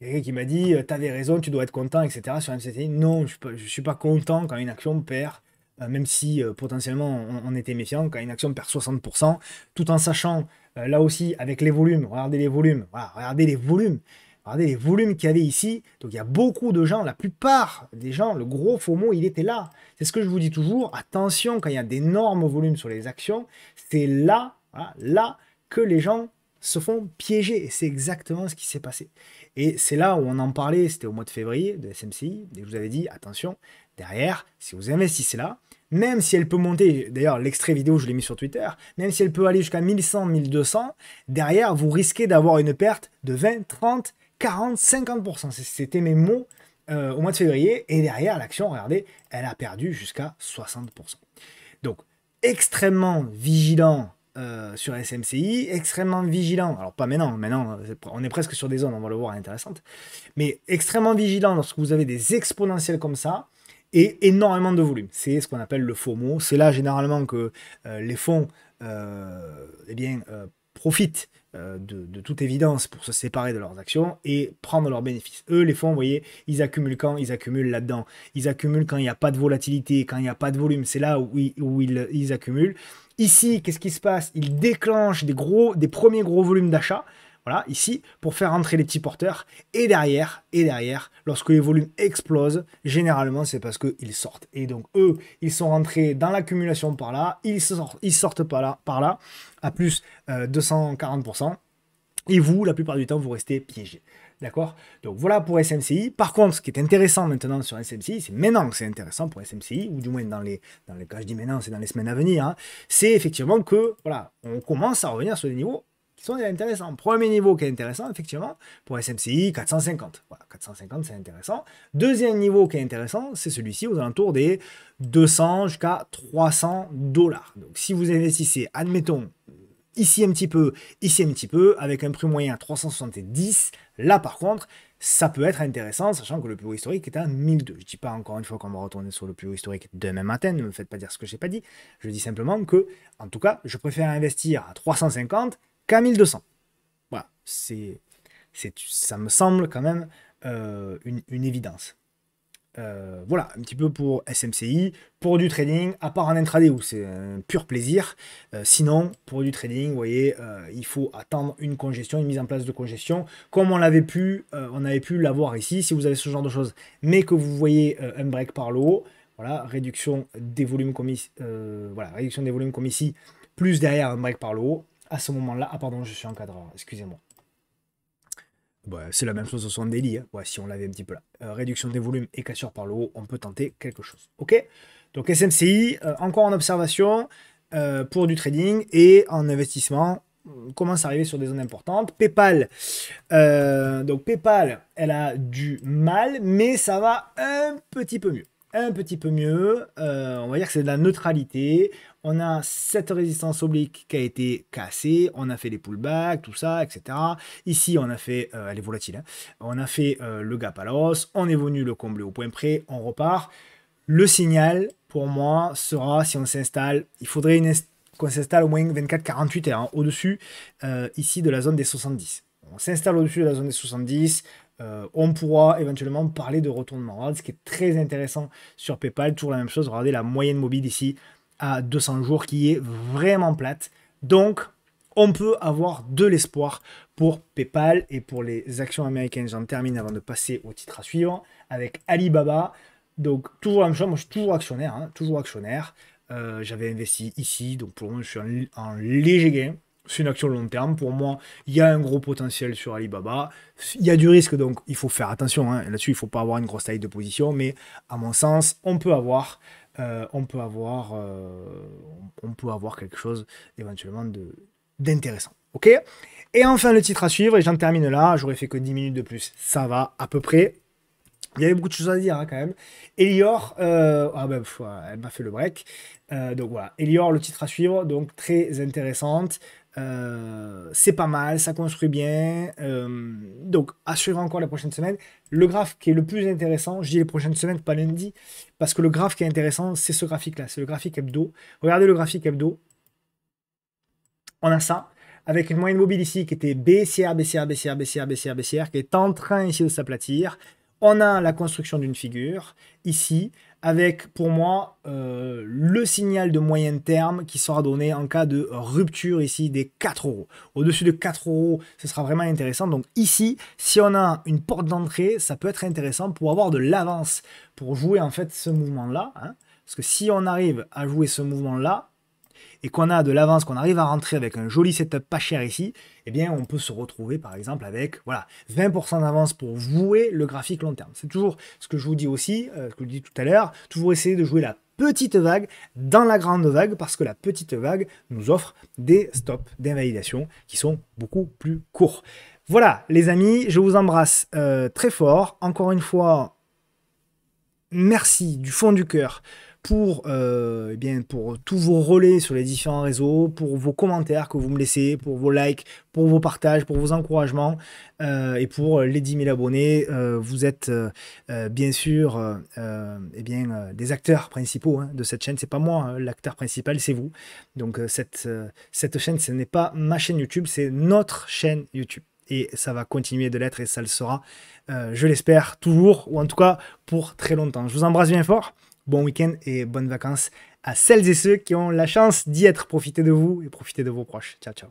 Quelqu'un qui m'a dit, euh, t'avais raison, tu dois être content, etc. sur SMCI, Non, je ne suis, suis, pas content quand une action perd euh, même si euh, potentiellement on, était méfiant, quand une action perd 60%, tout en sachant, euh, là aussi, avec les volumes, regardez les volumes, regardez les volumes, Regardez les volumes qu'il y avait ici. Donc il y a beaucoup de gens, la plupart des gens, le gros mot, il était là. C'est ce que je vous dis toujours. Attention, quand il y a d'énormes volumes sur les actions, c'est là, là que les gens se font piéger. Et c'est exactement ce qui s'est passé. Et c'est là où on en parlait, c'était au mois de février de SMCI. Et je vous avais dit, attention, derrière, si vous investissez là, même si elle peut monter, d'ailleurs l'extrait vidéo je l'ai mis sur Twitter, même si elle peut aller jusqu'à 1100, 1200, derrière vous risquez d'avoir une perte de 20, 30, 40, 50%. C'était mes mots euh, au mois de février, et derrière l'action, regardez, elle a perdu jusqu'à 60%. Donc extrêmement vigilant euh, sur SMCI, extrêmement vigilant, alors pas maintenant, maintenant on est presque sur des zones, on va le voir, intéressante mais extrêmement vigilant lorsque vous avez des exponentielles comme ça, et énormément de volume. C'est ce qu'on appelle le FOMO. C'est là généralement que euh, les fonds euh, eh bien, euh, profitent de, toute évidence pour se séparer de leurs actions et prendre leurs bénéfices. Eux, les fonds, vous voyez, ils accumulent quand Ils accumulent là-dedans. Ils accumulent quand il n'y a pas de volatilité, quand il n'y a pas de volume. C'est là où, ils, accumulent. Ici, qu'est-ce qui se passe Ils déclenchent des, gros, des premiers gros volumes d'achat. Voilà, ici, pour faire rentrer les petits porteurs. Et derrière, et derrière, lorsque les volumes explosent, généralement, c'est parce qu'ils sortent. Et donc, eux, ils sont rentrés dans l'accumulation par là, ils sortent, ils sortent par là, par là à plus 240%. Euh, et vous, la plupart du temps, vous restez piégé. D'accord Donc voilà pour SMCI. Par contre, ce qui est intéressant maintenant sur SMCI, c'est maintenant que c'est intéressant pour SMCI, ou du moins dans les, dans les quand je dis maintenant, c'est dans les semaines à venir, hein, c'est effectivement que, voilà, on commence à revenir sur des niveaux qui sont intéressants. premier niveau, qui est intéressant, effectivement, pour SMCI 450. Voilà, 450, c'est intéressant. Deuxième niveau qui est intéressant, c'est celui-ci, aux alentours des 200 jusqu'à 300 dollars. Donc, si vous investissez, admettons, ici un petit peu, ici un petit peu, avec un prix moyen à 370, là par contre, ça peut être intéressant, sachant que le plus haut historique est à 1002. Je ne dis pas encore une fois qu'on va retourner sur le plus haut historique demain matin, ne me faites pas dire ce que je n'ai pas dit. Je dis simplement que, en tout cas, je préfère investir à 350 1200. Voilà, c'est, c'est, ça me semble quand même euh, une, évidence. Euh, voilà, un petit peu pour SMCI, pour du trading, à part en intraday où c'est un pur plaisir. Euh, sinon, pour du trading, vous voyez, il faut attendre une congestion, une mise en place de congestion, comme on l'avait pu, on avait pu l'avoir ici. Si vous avez ce genre de choses, mais que vous voyez un break par le haut, voilà, réduction des volumes comme voilà, réduction des volumes comme ici, plus derrière un break par le haut, à ce moment-là. Ah pardon, je suis encadrant. excusez-moi. Bah, c'est la même chose au son délit, hein. ouais, si on l'avait un petit peu là. Euh, réduction des volumes et cassure par le haut, on peut tenter quelque chose. Ok Donc SMCI, euh, encore en observation euh, pour du trading et en investissement, hmm, commence à arriver sur des zones importantes. PayPal, donc PayPal, elle a du mal, mais ça va un petit peu mieux. Un petit peu mieux, on va dire que c'est de la neutralité. On a cette résistance oblique qui a été cassée, on a fait les pullbacks, tout ça, etc. Ici, on a fait, euh, elle est volatile, hein. on a fait euh, le gap à la hausse, on est venu le combler au point près, on repart. Le signal, pour moi, sera si on s'installe, il faudrait qu'on s'installe au moins 24-48 hein, au-dessus, euh, ici, de la zone des 70. On s'installe au-dessus de la zone des 70, euh, on pourra éventuellement parler de retournement. ce qui est très intéressant sur PayPal, toujours la même chose. Regardez la moyenne mobile ici à 200 jours qui est vraiment plate. Donc, on peut avoir de l'espoir pour PayPal et pour les actions américaines. J'en termine avant de passer au titre à suivre avec Alibaba. Donc, toujours la même chose, moi je suis toujours actionnaire, hein, toujours actionnaire. Euh, j'avais investi ici, donc pour moi je suis en léger gain c'est une action long terme. Pour moi, il y a un gros potentiel sur Alibaba. Il y a du risque, donc il faut faire attention. Hein. Là-dessus, il faut pas avoir une grosse taille de position. Mais à mon sens, on peut avoir euh, on, peut avoir, euh, on peut avoir quelque chose éventuellement d'intéressant. Ok Et enfin, le titre à suivre, et j'en termine là, j'aurais fait que 10 minutes de plus, ça va à peu près. Il y avait beaucoup de choses à dire hein, quand même. Elior, euh, ah ben, elle m'a fait le break. donc voilà, Elior, le titre à suivre, donc très intéressante. Euh, c'est pas mal, ça construit bien. Euh, donc donc, suivre encore les prochaines semaines. Le graphe qui est le plus intéressant, je dis les prochaines semaines, pas lundi, parce que le graphe qui est intéressant, c'est ce graphique-là, c'est le graphique hebdo. Regardez le graphique hebdo. On a ça, avec une moyenne mobile ici qui était baissière, baissière, baissière, baissière, baissière, baissière, qui est en train ici de s'aplatir. On a la construction d'une figure ici avec pour moi euh, le signal de moyen terme qui sera donné en cas de rupture ici des 4 euros. Au-dessus de 4 euros, ce sera vraiment intéressant. Donc ici, si on a une porte d'entrée, ça peut être intéressant pour avoir de l'avance, pour jouer en fait ce mouvement-là. Hein. Parce que si on arrive à jouer ce mouvement-là, et qu'on a de l'avance, qu'on arrive à rentrer avec un joli setup pas cher ici, eh bien on peut se retrouver par exemple avec voilà 20% d'avance pour vouer le graphique long terme. C'est toujours ce que je vous dis aussi, euh, ce que je dis tout à l'heure, toujours essayer de jouer la petite vague dans la grande vague parce que la petite vague nous offre des stops d'invalidation qui sont beaucoup plus courts. Voilà les amis, je vous embrasse euh, très fort. Encore une fois, merci du fond du cœur pour, euh, eh bien, pour tous vos relais sur les différents réseaux, pour vos commentaires que vous me laissez, pour vos likes, pour vos partages, pour vos encouragements euh, et pour les 10 000 abonnés. Euh, vous êtes bien sûr eh bien, des acteurs principaux hein, de cette chaîne. C'est pas moi, hein, l'acteur principal, c'est vous. Donc cette, cette chaîne, ce n'est pas ma chaîne YouTube, c'est notre chaîne YouTube et ça va continuer de l'être et ça le sera, je l'espère, toujours, ou en tout cas pour très longtemps. Je vous embrasse bien fort, bon week-end et bonnes vacances à celles et ceux qui ont la chance d'y être. Profitez de vous et profitez de vos proches. Ciao, ciao.